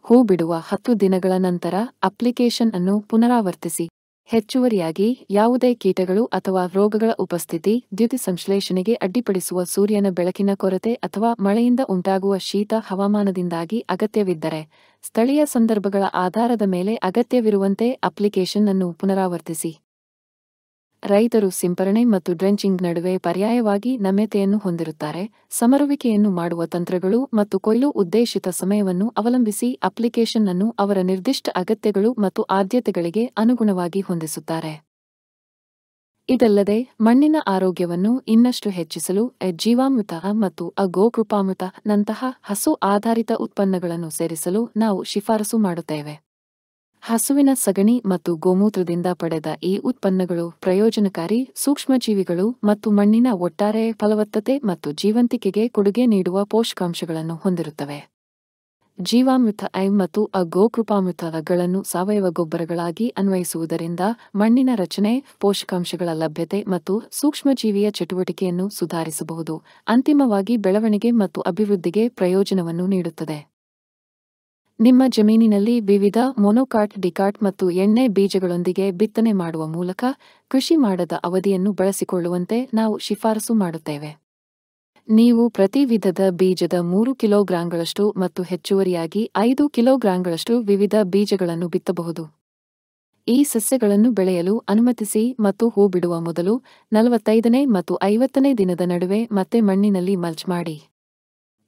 ಹೂ ಬಿಡುವ ಹತ್ತು ದಿನಗಳ ನಂತರ ಅಪ್ಲಿಕೇಶನ್ ಅನ್ನು ಪುನರಾವರ್ತಿಸಿ ಹೆಚ್ಚುವರಿಯಾಗಿ ಯಾವುದೇ ಕೀಟಗಳು ಅಥವಾ ರೋಗಗಳ ಉಪಸ್ಥಿತಿ ದ್ಯುತಿ ಸಂಶ್ಲೇಷಣೆಗೆ ಅಡ್ಡಿಪಡಿಸುವ ಸೂರ್ಯನ ಬೆಳಕಿನ ಕೊರತೆ ಅಥವಾ ಮಳೆಯಿಂದ ಉಂಟಾಗುವ ಶೀತ ಹವಾಮಾನದಿಂದಾಗಿ ಅಗತ್ಯವಿದ್ದರೆ ಸ್ಥಳೀಯ ಸಂದರ್ಭಗಳ ಆಧಾರದ ಮೇಲೆ ಅಗತ್ಯವಿರುವಂತೆ ಅಪ್ಲಿಕೇಶನ್ ಅನ್ನು ಪುನರಾವರ್ತಿಸಿ ರೈತರು ಸಿಂಪರಣೆ ಮತ್ತು ಡ್ರೆಂಚಿಂಗ್ ನಡುವೆ ಪರ್ಯಾಯವಾಗಿ ನಮ್ಯತೆಯನ್ನು ಹೊಂದಿರುತ್ತಾರೆ ಸಮರುವಿಕೆಯನ್ನು ಮಾಡುವ ತಂತ್ರಗಳು ಮತ್ತು ಕೊಯ್ಲು ಉದ್ದೇಶಿತ ಸಮಯವನ್ನು ಅವಲಂಬಿಸಿ ಅಪ್ಲಿಕೇಶನ್ ಅನ್ನು ಅವರ ನಿರ್ದಿಷ್ಟ ಅಗತ್ಯಗಳು ಮತ್ತು ಆದ್ಯತೆಗಳಿಗೆ ಅನುಗುಣವಾಗಿ ಹೊಂದಿಸುತ್ತಾರೆ ಇದಲ್ಲದೆ ಮಣ್ಣಿನ ಆರೋಗ್ಯವನ್ನು ಇನ್ನಷ್ಟು ಹೆಚ್ಚಿಸಲು ಜೀವಾಮೃತ ಮತ್ತು ಅಗೋಕೃಪಾಮೃತ ನಂತಹ ಹಸು ಆಧಾರಿತ ಉತ್ಪನ್ನಗಳನ್ನು ಸೇರಿಸಲು ನಾವು ಶಿಫಾರಸು ಮಾಡುತ್ತೇವೆ ಹಸುವಿನ ಸಗಣಿ ಮತ್ತು ಗೋಮೂತ್ರದಿಂದ ಪಡೆದ ಈ ಉತ್ಪನ್ನಗಳು ಪ್ರಯೋಜನಕಾರಿ ಸೂಕ್ಷ್ಮಜೀವಿಗಳು ಮತ್ತು ಮಣ್ಣಿನ ಒಟ್ಟಾರೆ ಫಲವತ್ತತೆ ಮತ್ತು ಜೀವಂತಿಕೆಗೆ ಕೊಡುಗೆ ನೀಡುವ ಪೋಷಕಾಂಶಗಳನ್ನು ಹೊಂದಿರುತ್ತವೆ ಜೀವಾಮೃತ ಐ ಮತ್ತು ಅಗೋಕೃಪಾಮೃತಗಳನ್ನು ಸಾವಯವ ಗೊಬ್ಬರಗಳಾಗಿ ಅನ್ವಯಿಸುವುದರಿಂದ ಮಣ್ಣಿನ ರಚನೆ ಪೋಷಕಾಂಶಗಳ ಲಭ್ಯತೆ ಮತ್ತು ಸೂಕ್ಷ್ಮಜೀವಿಯ ಚಟುವಟಿಕೆಯನ್ನು ಸುಧಾರಿಸಬಹುದು ಅಂತಿಮವಾಗಿ ಬೆಳವಣಿಗೆ ಮತ್ತು ಅಭಿವೃದ್ಧಿಗೆ ಪ್ರಯೋಜನವನ್ನು ನೀಡುತ್ತದೆ ನಿಮ್ಮ ಜಮೀನಿನಲ್ಲಿ ವಿವಿಧ ಮೊನೊಕಾಟ್ ಡಿಕಾಟ್ ಮತ್ತು ಎಣ್ಣೆ ಬೀಜಗಳೊಂದಿಗೆ ಬಿತ್ತನೆ ಮಾಡುವ ಮೂಲಕ ಕೃಷಿ ಮಾಡದ ಅವಧಿಯನ್ನು ಬಳಸಿಕೊಳ್ಳುವಂತೆ ನಾವು ಶಿಫಾರಸು ಮಾಡುತ್ತೇವೆ ನೀವು ಪ್ರತಿ ವಿಧದ ಬೀಜದ ಮೂರು ಕಿಲೋಗ್ರಾಂಗಳಷ್ಟು ಮತ್ತು ಹೆಚ್ಚುವರಿಯಾಗಿ ಐದು ಕಿಲೋಗ್ರಾಂಗಳಷ್ಟು ವಿವಿಧ ಬೀಜಗಳನ್ನು ಬಿತ್ತಬಹುದು ಈ ಸಸ್ಯಗಳನ್ನು ಬೆಳೆಯಲು ಅನುಮತಿಸಿ ಮತ್ತು ಹೂ ಬಿಡುವ ಮೊದಲು ನಲವತ್ತೈದನೇ ಮತ್ತು ಐವತ್ತನೇ ದಿನದ ನಡುವೆ ಮತ್ತೆ ಮಣ್ಣಿನಲ್ಲಿ ಮಲ್ಚ್ ಮಾಡಿ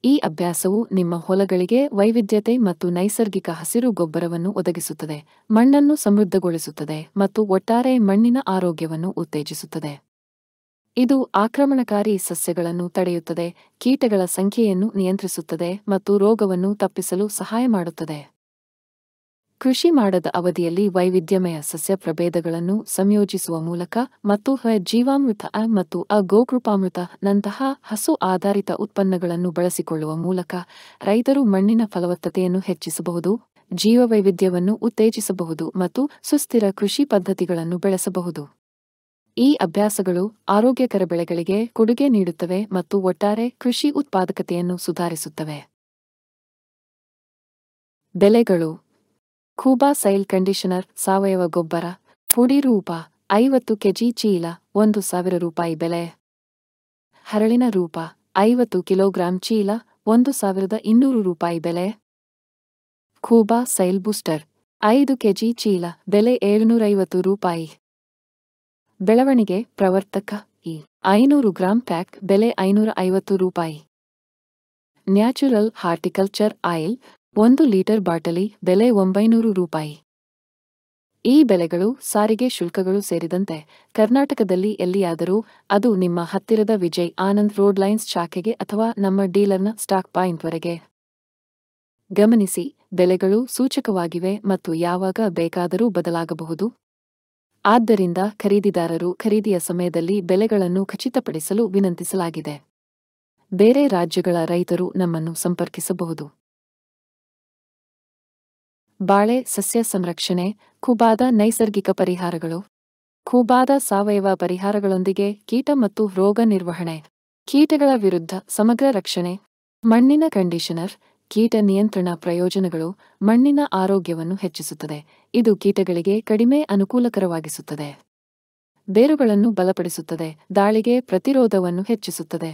ಈ ಅಭ್ಯಾಸವು ನಿಮ್ಮ ಹೊಲಗಳಿಗೆ ವೈವಿಧ್ಯತೆ ಮತ್ತು ನೈಸರ್ಗಿಕ ಹಸಿರು ಗೊಬ್ಬರವನ್ನು ಒದಗಿಸುತ್ತದೆ ಮಣ್ಣನ್ನು ಸಮೃದ್ಧಗೊಳಿಸುತ್ತದೆ ಮತ್ತು ಒಟ್ಟಾರೆ ಮಣ್ಣಿನ ಆರೋಗ್ಯವನ್ನು ಉತ್ತೇಜಿಸುತ್ತದೆ ಇದು ಆಕ್ರಮಣಕಾರಿ ಸಸ್ಯಗಳನ್ನು ತಡೆಯುತ್ತದೆ ಕೀಟಗಳ ಸಂಖ್ಯೆಯನ್ನು ನಿಯಂತ್ರಿಸುತ್ತದೆ ಮತ್ತು ರೋಗವನ್ನು ತಪ್ಪಿಸಲು ಸಹಾಯ ಮಾಡುತ್ತದೆ ಕೃಷಿ ಮಾಡದ ಅವಧಿಯಲ್ಲಿ ವೈವಿಧ್ಯಮಯ ಸಸ್ಯ ಪ್ರಭೇದಗಳನ್ನು ಸಂಯೋಜಿಸುವ ಮೂಲಕ ಮತ್ತು ಹ ಜೀವಾಮೃತ ಮತ್ತು ಅ ಗೋಕೃಪಾಮೃತ ನಂತಹ ಹಸು ಆಧಾರಿತ ಉತ್ಪನ್ನಗಳನ್ನು ಬಳಸಿಕೊಳ್ಳುವ ಮೂಲಕ ರೈತರು ಮಣ್ಣಿನ ಫಲವತ್ತತೆಯನ್ನು ಹೆಚ್ಚಿಸಬಹುದು ಜೀವವೈವಿಧ್ಯವನ್ನು ಉತ್ತೇಜಿಸಬಹುದು ಮತ್ತು ಸುಸ್ಥಿರ ಕೃಷಿ ಪದ್ಧತಿಗಳನ್ನು ಬೆಳೆಸಬಹುದು ಈ ಅಭ್ಯಾಸಗಳು ಆರೋಗ್ಯಕರ ಬೆಳೆಗಳಿಗೆ ಕೊಡುಗೆ ನೀಡುತ್ತವೆ ಮತ್ತು ಒಟ್ಟಾರೆ ಕೃಷಿ ಉತ್ಪಾದಕತೆಯನ್ನು ಸುಧಾರಿಸುತ್ತವೆ ಬೆಲೆಗಳು ಕೂಬಾ ಸೈಲ್ ಕಂಡೀಷನರ್ ಸಾವಯವ ಗೊಬ್ಬರ ಪುಡಿ ರೂಪ ಐವತ್ತು ಕೆಜಿ ಚೀಲ ಒಂದು ಸಾವಿರ ರೂಪಾಯಿ ಬೆಲೆ ಹರಳಿನ ರೂಪ ಐವತ್ತು ಕಿಲೋಗ್ರಾಂ ಚೀಲ ಒಂದು ಸಾವಿರದ ಇನ್ನೂರು ರೂಪಾಯಿ ಬೆಲೆ ಖೂಬಾ ಸೈಲ್ ಬೂಸ್ಟರ್ ಐದು ಕೆಜಿ ಚೀಲ ಬೆಲೆ ಏಳುನೂರೈವತ್ತು ರೂಪಾಯಿ ಬೆಳವಣಿಗೆ ಪ್ರವರ್ತಕ ಇ ಐನೂರು ಗ್ರಾಂ ಪ್ಯಾಕ್ ಬೆಲೆ ಐನೂರ ಐವತ್ತು ರೂಪಾಯಿ ನ್ಯಾಚುರಲ್ ಹಾರ್ಟಿಕಲ್ಚರ್ ಆಯಿಲ್ ಒಂದು ಲೀಟರ್ ಬಾಟಲಿ ಬೆಲೆ ಒಂಬೈನೂರು ರೂಪಾಯಿ ಈ ಬೆಲೆಗಳು ಸಾರಿಗೆ ಶುಲ್ಕಗಳು ಸೇರಿದಂತೆ ಕರ್ನಾಟಕದಲ್ಲಿ ಎಲ್ಲಿಯಾದರೂ ಅದು ನಿಮ್ಮ ಹತ್ತಿರದ ವಿಜಯ್ ಆನಂದ್ ರೋಡ್ ಲೈನ್ಸ್ ಶಾಖೆಗೆ ಅಥವಾ ನಮ್ಮ ಡೀಲರ್ನ ಸ್ಟಾಕ್ ಪಾಯಿಂಟ್ವರೆಗೆ ಗಮನಿಸಿ ಬೆಲೆಗಳು ಸೂಚಕವಾಗಿವೆ ಮತ್ತು ಯಾವಾಗ ಬೇಕಾದರೂ ಬದಲಾಗಬಹುದು ಆದ್ದರಿಂದ ಖರೀದಿದಾರರು ಖರೀದಿಯ ಸಮಯದಲ್ಲಿ ಬೆಲೆಗಳನ್ನು ಖಚಿತಪಡಿಸಲು ವಿನಂತಿಸಲಾಗಿದೆ ಬೇರೆ ರಾಜ್ಯಗಳ ರೈತರು ನಮ್ಮನ್ನು ಸಂಪರ್ಕಿಸಬಹುದು ಬಾಳೆ ಸಸ್ಯ ಸಂರಕ್ಷಣೆ ಖುಬಾದ ನೈಸರ್ಗಿಕ ಪರಿಹಾರಗಳು ಖುಬಾದ ಸಾವಯವ ಪರಿಹಾರಗಳೊಂದಿಗೆ ಕೀಟ ಮತ್ತು ರೋಗ ನಿರ್ವಹಣೆ ಕೀಟಗಳ ವಿರುದ್ಧ ಸಮಗ್ರ ರಕ್ಷಣೆ ಮಣ್ಣಿನ ಕಂಡೀಷನರ್ ಕೀಟ ನಿಯಂತ್ರಣ ಪ್ರಯೋಜನಗಳು ಮಣ್ಣಿನ ಆರೋಗ್ಯವನ್ನು ಹೆಚ್ಚಿಸುತ್ತದೆ ಇದು ಕೀಟಗಳಿಗೆ ಕಡಿಮೆ ಅನುಕೂಲಕರವಾಗಿಸುತ್ತದೆ ಬೇರುಗಳನ್ನು ಬಲಪಡಿಸುತ್ತದೆ ದಾಳಿಗೆ ಪ್ರತಿರೋಧವನ್ನು ಹೆಚ್ಚಿಸುತ್ತದೆ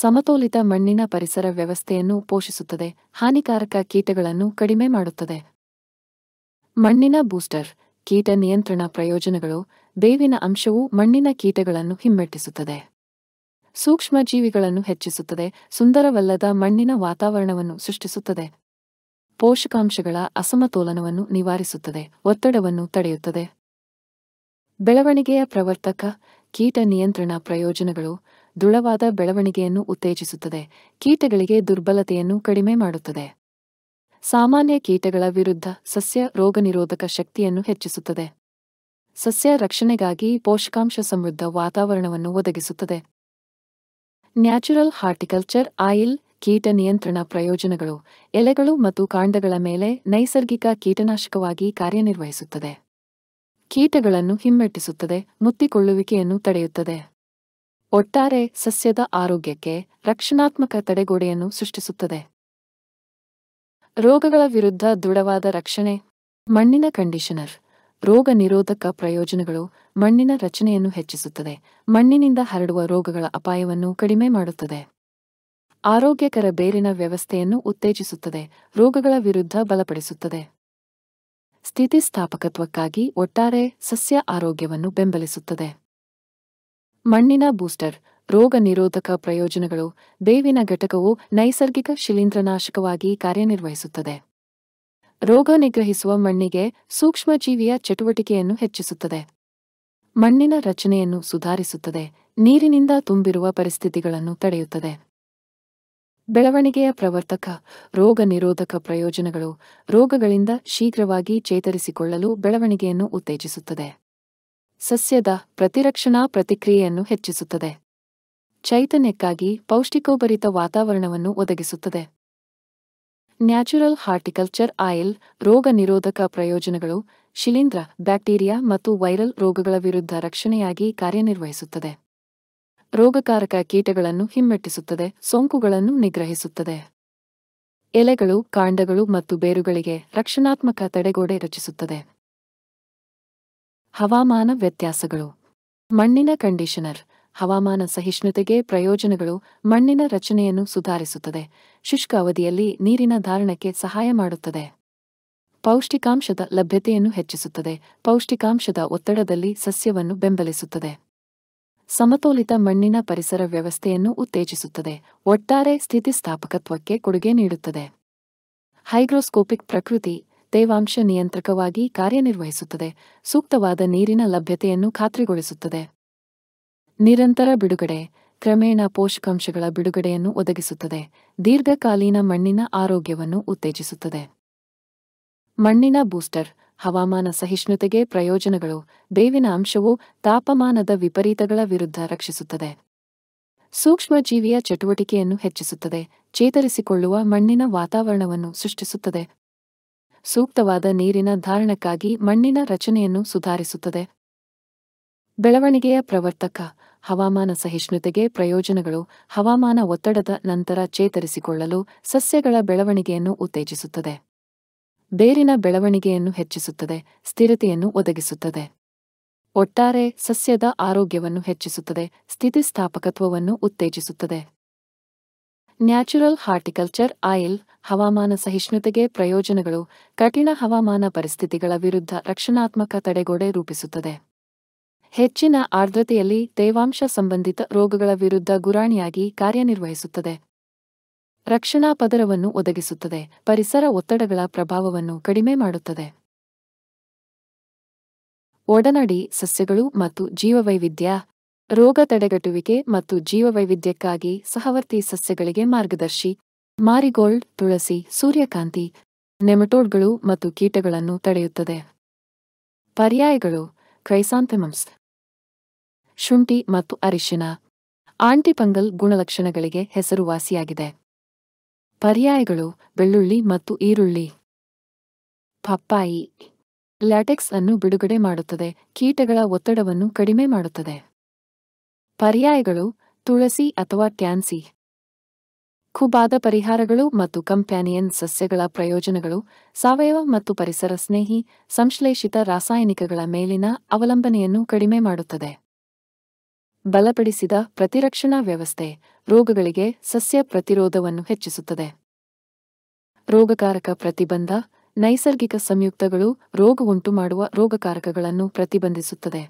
ಸಮತೋಲಿತ ಮಣ್ಣಿನ ಪರಿಸರ ವ್ಯವಸ್ಥೆಯನ್ನು ಪೋಷಿಸುತ್ತದೆ ಹಾನಿಕಾರಕ ಕೀಟಗಳನ್ನು ಕಡಿಮೆ ಮಾಡುತ್ತದೆ ಮಣ್ಣಿನ ಬೂಸ್ಟರ್ ಕೀಟ ನಿಯಂತ್ರಣ ಪ್ರಯೋಜನಗಳು ಬೇವಿನ ಅಂಶವು ಮಣ್ಣಿನ ಕೀಟಗಳನ್ನು ಹಿಮ್ಮೆಟ್ಟಿಸುತ್ತದೆ ಸೂಕ್ಷ್ಮಜೀವಿಗಳನ್ನು ಹೆಚ್ಚಿಸುತ್ತದೆ ಸುಂದರವಲ್ಲದ ಮಣ್ಣಿನ ವಾತಾವರಣವನ್ನು ಸೃಷ್ಟಿಸುತ್ತದೆ ಪೋಷಕಾಂಶಗಳ ಅಸಮತೋಲನವನ್ನು ನಿವಾರಿಸುತ್ತದೆ ಒತ್ತಡವನ್ನು ತಡೆಯುತ್ತದೆ ಬೆಳವಣಿಗೆಯ ಪ್ರವರ್ತಕ ಕೀಟ ನಿಯಂತ್ರಣ ಪ್ರಯೋಜನಗಳು ದೃಢವಾದ ಬೆಳವಣಿಗೆಯನ್ನು ಉತ್ತೇಜಿಸುತ್ತದೆ ಕೀಟಗಳಿಗೆ ದುರ್ಬಲತೆಯನ್ನು ಕಡಿಮೆ ಮಾಡುತ್ತದೆ ಸಾಮಾನ್ಯ ಕೀಟಗಳ ವಿರುದ್ಧ ಸಸ್ಯ ರೋಗನಿರೋಧಕ ಶಕ್ತಿಯನ್ನು ಹೆಚ್ಚಿಸುತ್ತದೆ ಸಸ್ಯ ರಕ್ಷಣೆಗಾಗಿ ಪೋಷಕಾಂಶ ಸಮೃದ್ಧ ವಾತಾವರಣವನ್ನು ಒದಗಿಸುತ್ತದೆ ನ್ಯಾಚುರಲ್ ಹಾರ್ಟಿಕಲ್ಚರ್ ಆಯಿಲ್ ಕೀಟ ನಿಯಂತ್ರಣ ಪ್ರಯೋಜನಗಳು ಎಲೆಗಳು ಮತ್ತು ಕಾಂಡಗಳ ಮೇಲೆ ನೈಸರ್ಗಿಕ ಕೀಟನಾಶಕವಾಗಿ ಕಾರ್ಯನಿರ್ವಹಿಸುತ್ತದೆ ಕೀಟಗಳನ್ನು ಹಿಮ್ಮೆಟ್ಟಿಸುತ್ತದೆ ಮುತ್ತಿಕೊಳ್ಳುವಿಕೆಯನ್ನು ತಡೆಯುತ್ತದೆ ಒಟ್ಟಾರೆ ಸಸ್ಯದ ಆರೋಗ್ಯಕ್ಕೆ ರಕ್ಷಣಾತ್ಮಕ ತಡೆಗೋಡೆಯನ್ನು ಸೃಷ್ಟಿಸುತ್ತದೆ ರೋಗಗಳ ವಿರುದ್ಧ ದೃಢವಾದ ರಕ್ಷಣೆ ಮಣ್ಣಿನ ಕಂಡೀಷನರ್ ರೋಗ ನಿರೋಧಕ ಪ್ರಯೋಜನಗಳು ಮಣ್ಣಿನ ರಚನೆಯನ್ನು ಹೆಚ್ಚಿಸುತ್ತದೆ ಮಣ್ಣಿನಿಂದ ಹರಡುವ ರೋಗಗಳ ಅಪಾಯವನ್ನು ಕಡಿಮೆ ಮಾಡುತ್ತದೆ ಆರೋಗ್ಯಕರ ಬೇರಿನ ವ್ಯವಸ್ಥೆಯನ್ನು ಉತ್ತೇಜಿಸುತ್ತದೆ ರೋಗಗಳ ವಿರುದ್ಧ ಬಲಪಡಿಸುತ್ತದೆ ಸ್ಥಿತಿಸ್ಥಾಪಕತ್ವಕ್ಕಾಗಿ ಒಟ್ಟಾರೆ ಸಸ್ಯ ಆರೋಗ್ಯವನ್ನು ಬೆಂಬಲಿಸುತ್ತದೆ ಮಣ್ಣಿನ ಬೂಸ್ಟರ್ ರೋಗ ನಿರೋಧಕ ಪ್ರಯೋಜನಗಳು ಬೇವಿನ ಘಟಕವು ನೈಸರ್ಗಿಕ ಶಿಲೀಂಧ್ರನಾಶಕವಾಗಿ ಕಾರ್ಯನಿರ್ವಹಿಸುತ್ತದೆ ರೋಗ ನಿಗ್ರಹಿಸುವ ಮಣ್ಣಿಗೆ ಸೂಕ್ಷ್ಮಜೀವಿಯ ಚಟುವಟಿಕೆಯನ್ನು ಹೆಚ್ಚಿಸುತ್ತದೆ ಮಣ್ಣಿನ ರಚನೆಯನ್ನು ಸುಧಾರಿಸುತ್ತದೆ ನೀರಿನಿಂದ ತುಂಬಿರುವ ಪರಿಸ್ಥಿತಿಗಳನ್ನು ತಡೆಯುತ್ತದೆ ಬೆಳವಣಿಗೆಯ ಪ್ರವರ್ತಕ ರೋಗ ನಿರೋಧಕ ಪ್ರಯೋಜನಗಳು ರೋಗಗಳಿಂದ ಶೀಘ್ರವಾಗಿ ಚೇತರಿಸಿಕೊಳ್ಳಲು ಬೆಳವಣಿಗೆಯನ್ನು ಉತ್ತೇಜಿಸುತ್ತದೆ ಸಸ್ಯದ ಪ್ರತಿರಕ್ಷಣಾ ಪ್ರತಿಕ್ರಿಯೆಯನ್ನು ಹೆಚ್ಚಿಸುತ್ತದೆ ಚೈತನ್ಯಕ್ಕಾಗಿ ಪೌಷ್ಟಿಕೋಭರಿತ ವಾತಾವರಣವನ್ನು ಒದಗಿಸುತ್ತದೆ ನ್ಯಾಚುರಲ್ ಹಾರ್ಟಿಕಲ್ಚರ್ ಆಯಿಲ್ ರೋಗ ನಿರೋಧಕ ಪ್ರಯೋಜನಗಳು ಶಿಲೀಂಧ್ರ ಬ್ಯಾಕ್ಟೀರಿಯಾ ಮತ್ತು ವೈರಲ್ ರೋಗಗಳ ವಿರುದ್ಧ ರಕ್ಷಣೆಯಾಗಿ ಕಾರ್ಯನಿರ್ವಹಿಸುತ್ತದೆ ರೋಗಕಾರಕ ಕೀಟಗಳನ್ನು ಹಿಮ್ಮೆಟ್ಟಿಸುತ್ತದೆ ಸೋಂಕುಗಳನ್ನು ನಿಗ್ರಹಿಸುತ್ತದೆ ಎಲೆಗಳು ಕಾಂಡಗಳು ಮತ್ತು ಬೇರುಗಳಿಗೆ ರಕ್ಷಣಾತ್ಮಕ ತಡೆಗೋಡೆ ರಚಿಸುತ್ತದೆ ಹವಾಮಾನ ವ್ಯತ್ಯಾಸಗಳು ಮಣ್ಣಿನ ಕಂಡೀಷನರ್ ಹವಾಮಾನ ಸಹಿಷ್ಣುತೆಗೆ ಪ್ರಯೋಜನಗಳು ಮಣ್ಣಿನ ರಚನೆಯನ್ನು ಸುಧಾರಿಸುತ್ತದೆ ಶುಷ್ಕ ಅವಧಿಯಲ್ಲಿ ನೀರಿನ ಧಾರಣಕ್ಕೆ ಸಹಾಯ ಮಾಡುತ್ತದೆ ಪೌಷ್ಟಿಕಾಂಶದ ಲಭ್ಯತೆಯನ್ನು ಹೆಚ್ಚಿಸುತ್ತದೆ ಪೌಷ್ಟಿಕಾಂಶದ ಒತ್ತಡದಲ್ಲಿ ಸಸ್ಯವನ್ನು ಬೆಂಬಲಿಸುತ್ತದೆ ಸಮತೋಲಿತ ಮಣ್ಣಿನ ಪರಿಸರ ವ್ಯವಸ್ಥೆಯನ್ನು ಉತ್ತೇಜಿಸುತ್ತದೆ ಒಟ್ಟಾರೆ ಸ್ಥಿತಿಸ್ಥಾಪಕತ್ವಕ್ಕೆ ಕೊಡುಗೆ ನೀಡುತ್ತದೆ ಹೈಗ್ರೋಸ್ಕೋಪಿಕ್ ಪ್ರಕೃತಿ ತೇವಾಂಶ ನಿಯಂತ್ರಕವಾಗಿ ಕಾರ್ಯನಿರ್ವಹಿಸುತ್ತದೆ ಸೂಕ್ತವಾದ ನೀರಿನ ಲಭ್ಯತೆಯನ್ನು ಖಾತ್ರಿಗೊಳಿಸುತ್ತದೆ ನಿರಂತರ ಬಿಡುಗಡೆ ಕ್ರಮೇಣ ಪೋಷಕಾಂಶಗಳ ಬಿಡುಗಡೆಯನ್ನು ಒದಗಿಸುತ್ತದೆ ದೀರ್ಘಕಾಲೀನ ಮಣ್ಣಿನ ಆರೋಗ್ಯವನ್ನು ಉತ್ತೇಜಿಸುತ್ತದೆ ಮಣ್ಣಿನ ಬೂಸ್ಟರ್ ಹವಾಮಾನ ಸಹಿಷ್ಣುತೆಗೆ ಪ್ರಯೋಜನಗಳು ಬೇವಿನ ಅಂಶವು ತಾಪಮಾನದ ವಿಪರೀತಗಳ ವಿರುದ್ಧ ರಕ್ಷಿಸುತ್ತದೆ ಸೂಕ್ಷ್ಮಜೀವಿಯ ಚಟುವಟಿಕೆಯನ್ನು ಹೆಚ್ಚಿಸುತ್ತದೆ ಚೇತರಿಸಿಕೊಳ್ಳುವ ಮಣ್ಣಿನ ವಾತಾವರಣವನ್ನು ಸೃಷ್ಟಿಸುತ್ತದೆ ಸೂಕ್ತವಾದ ನೀರಿನ ಧಾರಣಕ್ಕಾಗಿ ಮಣ್ಣಿನ ರಚನೆಯನ್ನು ಸುಧಾರಿಸುತ್ತದೆ ಬೆಳವಣಿಗೆಯ ಪ್ರವರ್ತಕ ಹವಾಮಾನ ಸಹಿಷ್ಣುತೆಗೆ ಪ್ರಯೋಜನಗಳು ಹವಾಮಾನ ಒತ್ತಡದ ನಂತರ ಚೇತರಿಸಿಕೊಳ್ಳಲು ಸಸ್ಯಗಳ ಬೆಳವಣಿಗೆಯನ್ನು ಉತ್ತೇಜಿಸುತ್ತದೆ ಬೇರಿನ ಬೆಳವಣಿಗೆಯನ್ನು ಹೆಚ್ಚಿಸುತ್ತದೆ ಸ್ಥಿರತೆಯನ್ನು ಒದಗಿಸುತ್ತದೆ ಒಟ್ಟಾರೆ ಸಸ್ಯದ ಆರೋಗ್ಯವನ್ನು ಹೆಚ್ಚಿಸುತ್ತದೆ ಸ್ಥಿತಿಸ್ಥಾಪಕತ್ವವನ್ನು ಉತ್ತೇಜಿಸುತ್ತದೆ ನ್ಯಾಚುರಲ್ ಹಾರ್ಟಿಕಲ್ಚರ್ ಆಯಿಲ್ ಹವಾಮಾನ ಸಹಿಷ್ಣುತೆಗೆ ಪ್ರಯೋಜನಗಳು ಕಠಿಣ ಹವಾಮಾನ ಪರಿಸ್ಥಿತಿಗಳ ವಿರುದ್ಧ ರಕ್ಷಣಾತ್ಮಕ ತಡೆಗೋಡೆ ರೂಪಿಸುತ್ತದೆ ಹೆಚ್ಚಿನ ಆರ್ದ್ರತೆಯಲ್ಲಿ ತೇವಾಂಶ ಸಂಬಂಧಿತ ರೋಗಗಳ ವಿರುದ್ಧ ಗುರಾಣಿಯಾಗಿ ಕಾರ್ಯನಿರ್ವಹಿಸುತ್ತದೆ ರಕ್ಷಣಾ ಪದರವನ್ನು ಒದಗಿಸುತ್ತದೆ ಪರಿಸರ ಒತ್ತಡಗಳ ಪ್ರಭಾವವನ್ನು ಕಡಿಮೆ ಮಾಡುತ್ತದೆ ಒಡನಾಡಿ ಸಸ್ಯಗಳು ಮತ್ತು ಜೀವವೈವಿಧ್ಯ ರೋಗ ತಡೆಗಟ್ಟುವಿಕೆ ಮತ್ತು ಜೀವವೈವಿಧ್ಯಕ್ಕಾಗಿ ಸಹವರ್ತಿ ಸಸ್ಯಗಳಿಗೆ ಮಾರ್ಗದರ್ಶಿ ಮಾರಿಗೋಲ್ಡ್ ತುಳಸಿ ಸೂರ್ಯಕಾಂತಿ ನೆಮಟೋಡ್ಗಳು ಮತ್ತು ಕೀಟಗಳನ್ನು ತಡೆಯುತ್ತದೆ ಪರ್ಯಾಯಗಳು ಕ್ರೈಸಾಂಥೆಮಮ್ಸ್ ಶುಂಠಿ ಮತ್ತು ಅರಿಶಿನ ಆಂಟಿಪಂಗಲ್ ಗುಣಲಕ್ಷಣಗಳಿಗೆ ಹೆಸರುವಾಸಿಯಾಗಿದೆ ಪರ್ಯಾಯಗಳು ಬೆಳ್ಳುಳ್ಳಿ ಮತ್ತು ಈರುಳ್ಳಿ ಪಪ್ಪಾಯಿ ಲ್ಯಾಟೆಕ್ಸ್ ಅನ್ನು ಬಿಡುಗಡೆ ಮಾಡುತ್ತದೆ ಕೀಟಗಳ ಒತ್ತಡವನ್ನು ಕಡಿಮೆ ಮಾಡುತ್ತದೆ ಪರ್ಯಾಯಗಳು ತುಳಸಿ ಅಥವಾ ಟ್ಯಾನ್ಸಿ ಖುಬಾದ ಪರಿಹಾರಗಳು ಮತ್ತು ಕಂಪ್ಯಾನಿಯನ್ ಸಸ್ಯಗಳ ಪ್ರಯೋಜನಗಳು ಸಾವಯವ ಮತ್ತು ಪರಿಸರ ಸ್ನೇಹಿ ಸಂಶ್ಲೇಷಿತ ರಾಸಾಯನಿಕಗಳ ಮೇಲಿನ ಅವಲಂಬನೆಯನ್ನು ಕಡಿಮೆ ಮಾಡುತ್ತದೆ ಬಲಪಡಿಸಿದ ಪ್ರತಿರಕ್ಷಣಾ ವ್ಯವಸ್ಥೆ ರೋಗಗಳಿಗೆ ಸಸ್ಯ ಪ್ರತಿರೋಧವನ್ನು ಹೆಚ್ಚಿಸುತ್ತದೆ ರೋಗಕಾರಕ ಪ್ರತಿಬಂಧ ನೈಸರ್ಗಿಕ ಸಂಯುಕ್ತಗಳು ರೋಗ ರೋಗಕಾರಕಗಳನ್ನು ಪ್ರತಿಬಂಧಿಸುತ್ತದೆ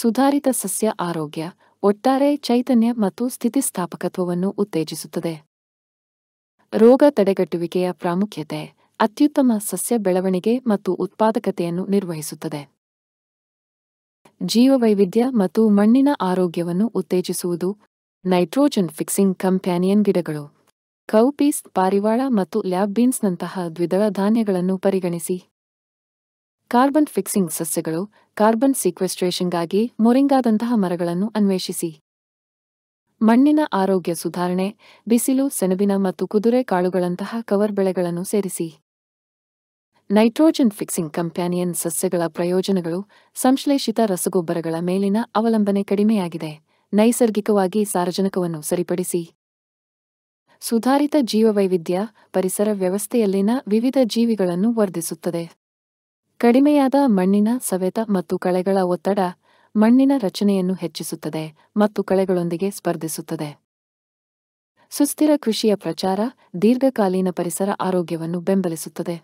ಸುಧಾರಿತ ಸಸ್ಯ ಆರೋಗ್ಯ ಒಟ್ಟಾರೆ ಚೈತನ್ಯ ಮತ್ತು ಸ್ಥಿತಿಸ್ಥಾಪಕತ್ವವನ್ನು ಉತ್ತೇಜಿಸುತ್ತದೆ ರೋಗ ತಡೆಗಟ್ಟುವಿಕೆಯ ಪ್ರಾಮುಖ್ಯತೆ ಅತ್ಯುತ್ತಮ ಸಸ್ಯ ಬೆಳವಣಿಗೆ ಮತ್ತು ಉತ್ಪಾದಕತೆಯನ್ನು ನಿರ್ವಹಿಸುತ್ತದೆ ಜೀವವೈವಿಧ್ಯ ಮತ್ತು ಮಣ್ಣಿನ ಆರೋಗ್ಯವನ್ನು ಉತ್ತೇಜಿಸುವುದು ನೈಟ್ರೋಜನ್ ಫಿಕ್ಸಿಂಗ್ ಕಂಪ್ಯಾನಿಯನ್ ಗಿಡಗಳು ಕೌಪೀಸ್ ಪಾರಿವಾಳ ಮತ್ತು ಲ್ಯಾಬ್ ದ್ವಿದಳ ಧಾನ್ಯಗಳನ್ನು ಪರಿಗಣಿಸಿ ಕಾರ್ಬನ್ ಫಿಕ್ಸಿಂಗ್ ಸಸ್ಯಗಳು ಕಾರ್ಬನ್ ಸೀಕ್ವೆಸ್ಟ್ರೇಷನ್ಗಾಗಿ ಮೊರಿಂಗಾದಂತಹ ಮರಗಳನ್ನು ಅನ್ವೇಷಿಸಿ ಮಣ್ಣಿನ ಆರೋಗ್ಯ ಸುಧಾರಣೆ ಬಿಸಿಲು ಸೆಣಬಿನ ಮತ್ತು ಕುದುರೆ ಕಾಳುಗಳಂತಹ ಕವರ್ ಬೆಳೆಗಳನ್ನು ಸೇರಿಸಿ ನೈಟ್ರೋಜನ್ ಫಿಕ್ಸಿಂಗ್ ಕಂಪ್ಯಾನಿಯನ್ ಸಸ್ಯಗಳ ಪ್ರಯೋಜನಗಳು ಸಂಶ್ಲೇಷಿತ ರಸಗೊಬ್ಬರಗಳ ಮೇಲಿನ ಅವಲಂಬನೆ ಕಡಿಮೆಯಾಗಿದೆ ನೈಸರ್ಗಿಕವಾಗಿ ಸಾರಜನಕವನ್ನು ಸರಿಪಡಿಸಿ ಸುಧಾರಿತ ಜೀವವೈವಿಧ್ಯ ಪರಿಸರ ವ್ಯವಸ್ಥೆಯಲ್ಲಿನ ವಿವಿಧ ಜೀವಿಗಳನ್ನು ವರ್ಧಿಸುತ್ತದೆ ಕಡಿಮೆಯಾದ ಮಣ್ಣಿನ ಸವೆತ ಮತ್ತು ಕಳೆಗಳ ಒತ್ತಡ ಮಣ್ಣಿನ ರಚನೆಯನ್ನು ಹೆಚ್ಚಿಸುತ್ತದೆ ಮತ್ತು ಕಳೆಗಳೊಂದಿಗೆ ಸ್ಪರ್ಧಿಸುತ್ತದೆ ಸುಸ್ಥಿರ ಕೃಷಿಯ ಪ್ರಚಾರ ದೀರ್ಘಕಾಲೀನ ಪರಿಸರ ಆರೋಗ್ಯವನ್ನು ಬೆಂಬಲಿಸುತ್ತದೆ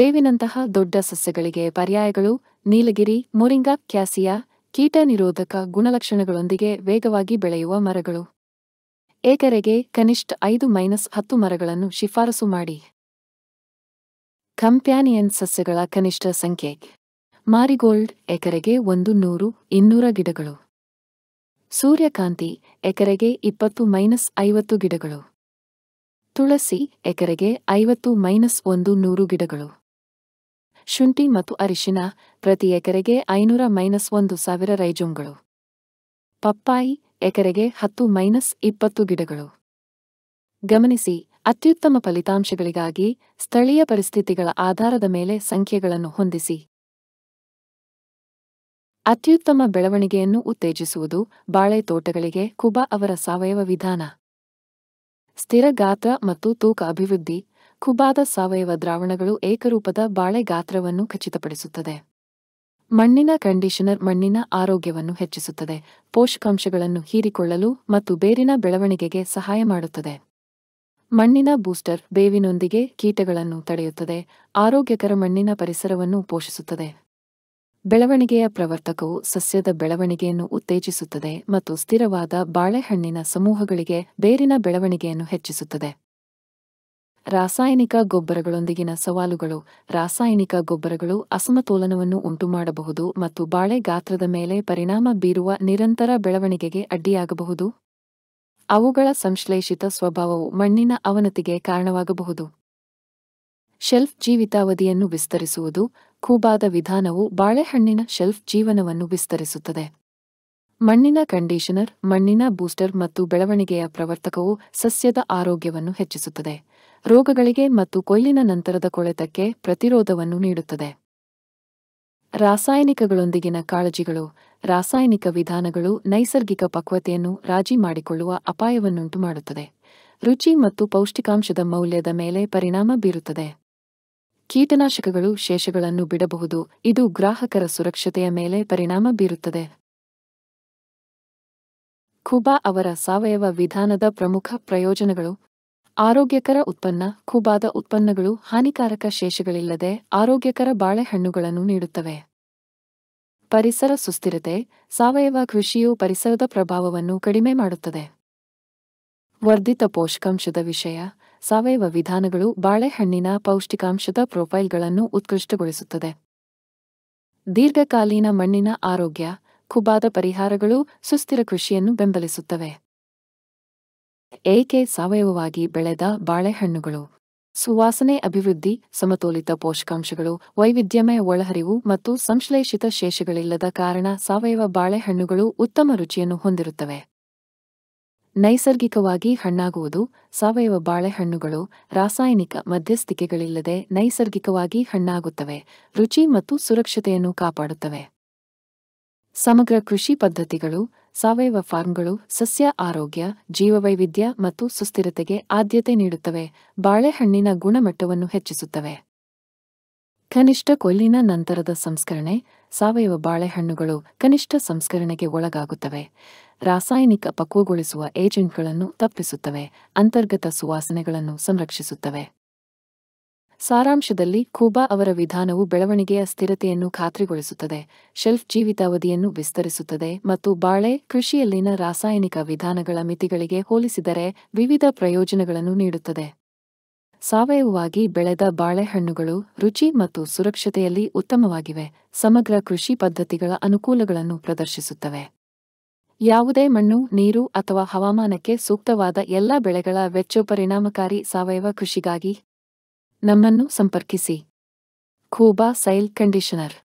ಬೇವಿನಂತಹ ದೊಡ್ಡ ಸಸ್ಯಗಳಿಗೆ ಪರ್ಯಾಯಗಳು ನೀಲಗಿರಿ ಮೊರಿಂಗಾ ಕ್ಯಾಸಿಯಾ ಕೀಟ ನಿರೋಧಕ ಗುಣಲಕ್ಷಣಗಳೊಂದಿಗೆ ವೇಗವಾಗಿ ಬೆಳೆಯುವ ಮರಗಳು ಏಕರೆಗೆ ಕನಿಷ್ಠ ಐದು ಮೈನಸ್ ಹತ್ತು ಮರಗಳನ್ನು ಶಿಫಾರಸು ಮಾಡಿ ಕಂಪ್ಯಾನಿಯನ್ ಸಸ್ಯಗಳ ಕನಿಷ್ಠ ಸಂಖ್ಯೆ ಮಾರಿಗೋಲ್ಡ್ ಎಕರೆಗೆ ಒಂದು ನೂರು ಇನ್ನೂರ ಗಿಡಗಳು ಸೂರ್ಯಕಾಂತಿ ಎಕರೆಗೆ ಇಪ್ಪತ್ತು ಮೈನಸ್ ಐವತ್ತು ಗಿಡಗಳು ತುಳಸಿ ಎಕರೆಗೆ ಐವತ್ತು ಮೈನಸ್ ಒಂದು ನೂರು ಗಿಡಗಳು ಶುಂಠಿ ಮತ್ತು ಅರಿಶಿನ ಪ್ರತಿ ಎಕರೆಗೆ ಐನೂರ ಮೈನಸ್ ಒಂದು ಸಾವಿರ ರೈಜೋಮ್ಗಳು ಪಪ್ಪಾಯಿ ಎಕರೆಗೆ ಹತ್ತು ಮೈನಸ್ ಇಪ್ಪತ್ತು ಗಿಡಗಳು ಗಮನಿಸಿ ಅತ್ಯುತ್ತಮ ಫಲಿತಾಂಶಗಳಿಗಾಗಿ ಸ್ಥಳೀಯ ಪರಿಸ್ಥಿತಿಗಳ ಆಧಾರದ ಮೇಲೆ ಸಂಖ್ಯೆಗಳನ್ನು ಹೊಂದಿಸಿ ಅತ್ಯುತ್ತಮ ಬೆಳವಣಿಗೆಯನ್ನು ಉತ್ತೇಜಿಸುವುದು ಬಾಳೆ ತೋಟಗಳಿಗೆ ಕುಬಾ ಅವರ ಸಾವಯವ ವಿಧಾನ ಸ್ಥಿರ ಗಾತ್ರ ಮತ್ತು ತೂಕ ಅಭಿವೃದ್ಧಿ ಕುಬಾದ ಸಾವಯವ ದ್ರಾವಣಗಳು ಏಕರೂಪದ ಬಾಳೆ ಗಾತ್ರವನ್ನು ಖಚಿತಪಡಿಸುತ್ತದೆ ಮಣ್ಣಿನ ಕಂಡೀಷನರ್ ಮಣ್ಣಿನ ಆರೋಗ್ಯವನ್ನು ಹೆಚ್ಚಿಸುತ್ತದೆ ಪೋಷಕಾಂಶಗಳನ್ನು ಹೀರಿಕೊಳ್ಳಲು ಮತ್ತು ಬೇರಿನ ಬೆಳವಣಿಗೆಗೆ ಸಹಾಯ ಮಾಡುತ್ತದೆ ಮಣ್ಣಿನ ಬೂಸ್ಟರ್ ಬೇವಿನೊಂದಿಗೆ ಕೀಟಗಳನ್ನು ತಡೆಯುತ್ತದೆ ಆರೋಗ್ಯಕರ ಮಣ್ಣಿನ ಪರಿಸರವನ್ನು ಪೋಷಿಸುತ್ತದೆ ಬೆಳವಣಿಗೆಯ ಪ್ರವರ್ತಕವು ಸಸ್ಯದ ಬೆಳವಣಿಗೆಯನ್ನು ಉತ್ತೇಜಿಸುತ್ತದೆ ಮತ್ತು ಸ್ಥಿರವಾದ ಬಾಳೆಹಣ್ಣಿನ ಸಮೂಹಗಳಿಗೆ ಬೇರಿನ ಬೆಳವಣಿಗೆಯನ್ನು ಹೆಚ್ಚಿಸುತ್ತದೆ ರಾಸಾಯನಿಕ ಗೊಬ್ಬರಗಳೊಂದಿಗಿನ ಸವಾಲುಗಳು ರಾಸಾಯನಿಕ ಗೊಬ್ಬರಗಳು ಅಸಮತೋಲನವನ್ನು ಉಂಟುಮಾಡಬಹುದು ಮತ್ತು ಬಾಳೆ ಗಾತ್ರದ ಮೇಲೆ ಪರಿಣಾಮ ಬೀರುವ ನಿರಂತರ ಬೆಳವಣಿಗೆಗೆ ಅಡ್ಡಿಯಾಗಬಹುದು ಅವುಗಳ ಸಂಶ್ಲೇಷಿತ ಸ್ವಭಾವವು ಮಣ್ಣಿನ ಅವನತಿಗೆ ಕಾರಣವಾಗಬಹುದು ಶೆಲ್ಫ್ ಜೀವಿತಾವಧಿಯನ್ನು ವಿಸ್ತರಿಸುವುದು ಕೂಬಾದ ವಿಧಾನವು ಬಾಳೆಹಣ್ಣಿನ ಶೆಲ್ಫ್ ಜೀವನವನ್ನು ವಿಸ್ತರಿಸುತ್ತದೆ ಮಣ್ಣಿನ ಕಂಡೀಷನರ್ ಮಣ್ಣಿನ ಬೂಸ್ಟರ್ ಮತ್ತು ಬೆಳವಣಿಗೆಯ ಪ್ರವರ್ತಕವು ಸಸ್ಯದ ಆರೋಗ್ಯವನ್ನು ಹೆಚ್ಚಿಸುತ್ತದೆ ರೋಗಗಳಿಗೆ ಮತ್ತು ಕೊಯ್ಲಿನ ನಂತರದ ಕೊಳೆತಕ್ಕೆ ಪ್ರತಿರೋಧವನ್ನು ನೀಡುತ್ತದೆ ರಾಸಾಯನಿಕಗಳೊಂದಿಗಿನ ಕಾಳಜಿಗಳು ರಾಸಾಯನಿಕ ವಿಧಾನಗಳು ನೈಸರ್ಗಿಕ ಪಕ್ವತೆಯನ್ನು ರಾಜಿ ಮಾಡಿಕೊಳ್ಳುವ ಅಪಾಯವನ್ನುಂಟು ಮಾಡುತ್ತದೆ ರುಚಿ ಮತ್ತು ಪೌಷ್ಟಿಕಾಂಶದ ಮೌಲ್ಯದ ಮೇಲೆ ಪರಿಣಾಮ ಬೀರುತ್ತದೆ ಕೀಟನಾಶಕಗಳು ಶೇಷಗಳನ್ನು ಬಿಡಬಹುದು ಇದು ಗ್ರಾಹಕರ ಸುರಕ್ಷತೆಯ ಮೇಲೆ ಪರಿಣಾಮ ಬೀರುತ್ತದೆ ಖುಬಾ ಅವರ ಸಾವಯವ ವಿಧಾನದ ಪ್ರಮುಖ ಪ್ರಯೋಜನಗಳು ಆರೋಗ್ಯಕರ ಉತ್ಪನ್ನ ಖೂಬಾದ ಉತ್ಪನ್ನಗಳು ಹಾನಿಕಾರಕ ಶೇಷಗಳಿಲ್ಲದೆ ಆರೋಗ್ಯಕರ ಬಾಳೆಹಣ್ಣುಗಳನ್ನು ನೀಡುತ್ತವೆ ಪರಿಸರ ಸುಸ್ಥಿರತೆ ಸಾವಯವ ಕೃಷಿಯು ಪರಿಸರದ ಪ್ರಭಾವವನ್ನು ಕಡಿಮೆ ಮಾಡುತ್ತದೆ ವರ್ಧಿತ ಪೋಷಕಾಂಶದ ವಿಷಯ ಸಾವಯವ ವಿಧಾನಗಳು ಬಾಳೆಹಣ್ಣಿನ ಪೌಷ್ಟಿಕಾಂಶದ ಪ್ರೊಫೈಲ್ಗಳನ್ನು ಉತ್ಕೃಷ್ಟಗೊಳಿಸುತ್ತದೆ ದೀರ್ಘಕಾಲೀನ ಮಣ್ಣಿನ ಆರೋಗ್ಯ ಖುಬಾದ ಪರಿಹಾರಗಳು ಸುಸ್ಥಿರ ಕೃಷಿಯನ್ನು ಬೆಂಬಲಿಸುತ್ತವೆ ಏಕೆ ಸಾವಯವವಾಗಿ ಬೆಳೆದ ಬಾಳೆಹಣ್ಣುಗಳು ಸುವಾಸನೆ ಅಭಿವೃದ್ಧಿ ಸಮತೋಲಿತ ಪೋಷಕಾಂಶಗಳು ವೈವಿಧ್ಯಮಯ ಒಳಹರಿವು ಮತ್ತು ಸಂಶ್ಲೇಷಿತ ಶೇಷಗಳಿಲ್ಲದ ಕಾರಣ ಸಾವಯವ ಬಾಳೆಹಣ್ಣುಗಳು ಉತ್ತಮ ರುಚಿಯನ್ನು ಹೊಂದಿರುತ್ತವೆ ನೈಸರ್ಗಿಕವಾಗಿ ಹಣ್ಣಾಗುವುದು ಸಾವಯವ ಬಾಳೆಹಣ್ಣುಗಳು ರಾಸಾಯನಿಕ ಮಧ್ಯಸ್ಥಿಕೆಗಳಿಲ್ಲದೆ ನೈಸರ್ಗಿಕವಾಗಿ ಹಣ್ಣಾಗುತ್ತವೆ ರುಚಿ ಮತ್ತು ಸುರಕ್ಷತೆಯನ್ನು ಕಾಪಾಡುತ್ತವೆ ಸಮಗ್ರ ಕೃಷಿ ಪದ್ಧತಿಗಳು ಸಾವಯವ ಫಾರ್ಮ್ಗಳು ಸಸ್ಯ ಆರೋಗ್ಯ ಜೀವವೈವಿಧ್ಯ ಮತ್ತು ಸುಸ್ಥಿರತೆಗೆ ಆದ್ಯತೆ ನೀಡುತ್ತವೆ ಬಾಳೆಹಣ್ಣಿನ ಗುಣಮಟ್ಟವನ್ನು ಹೆಚ್ಚಿಸುತ್ತವೆ ಕನಿಷ್ಠ ಕೊಯ್ಲಿನ ನಂತರದ ಸಂಸ್ಕರಣೆ ಸಾವಯವ ಬಾಳೆಹಣ್ಣುಗಳು ಕನಿಷ್ಠ ಸಂಸ್ಕರಣೆಗೆ ಒಳಗಾಗುತ್ತವೆ ರಾಸಾಯನಿಕ ಪಕ್ವಗೊಳಿಸುವ ಏಜೆಂಟ್ಗಳನ್ನು ತಪ್ಪಿಸುತ್ತವೆ ಅಂತರ್ಗತ ಸುವಾಸನೆಗಳನ್ನು ಸಂರಕ್ಷಿಸುತ್ತವೆ ಸಾರಾಂಶದಲ್ಲಿ ಕೂಬಾ ಅವರ ವಿಧಾನವು ಬೆಳವಣಿಗೆಯ ಸ್ಥಿರತೆಯನ್ನು ಖಾತ್ರಿಗೊಳಿಸುತ್ತದೆ ಶೆಲ್ಫ್ ಜೀವಿತಾವಧಿಯನ್ನು ವಿಸ್ತರಿಸುತ್ತದೆ ಮತ್ತು ಬಾಳೆ ಕೃಷಿಯಲ್ಲಿನ ರಾಸಾಯನಿಕ ವಿಧಾನಗಳ ಮಿತಿಗಳಿಗೆ ಹೋಲಿಸಿದರೆ ವಿವಿಧ ಪ್ರಯೋಜನಗಳನ್ನು ನೀಡುತ್ತದೆ ಸಾವಯವವಾಗಿ ಬೆಳೆದ ಬಾಳೆಹಣ್ಣುಗಳು ರುಚಿ ಮತ್ತು ಸುರಕ್ಷತೆಯಲ್ಲಿ ಉತ್ತಮವಾಗಿವೆ ಸಮಗ್ರ ಕೃಷಿ ಪದ್ಧತಿಗಳ ಅನುಕೂಲಗಳನ್ನು ಪ್ರದರ್ಶಿಸುತ್ತವೆ ಯಾವುದೇ ಮಣ್ಣು ನೀರು ಅಥವಾ ಹವಾಮಾನಕ್ಕೆ ಸೂಕ್ತವಾದ ಎಲ್ಲ ಬೆಳೆಗಳ ವೆಚ್ಚ ಪರಿಣಾಮಕಾರಿ ಸಾವಯವ ಕೃಷಿಗಾಗಿ ನಮ್ಮನ್ನು ಸಂಪರ್ಕಿಸಿ ಖೂಬಾ ಸೈಲ್ ಕಂಡೀಷನರ್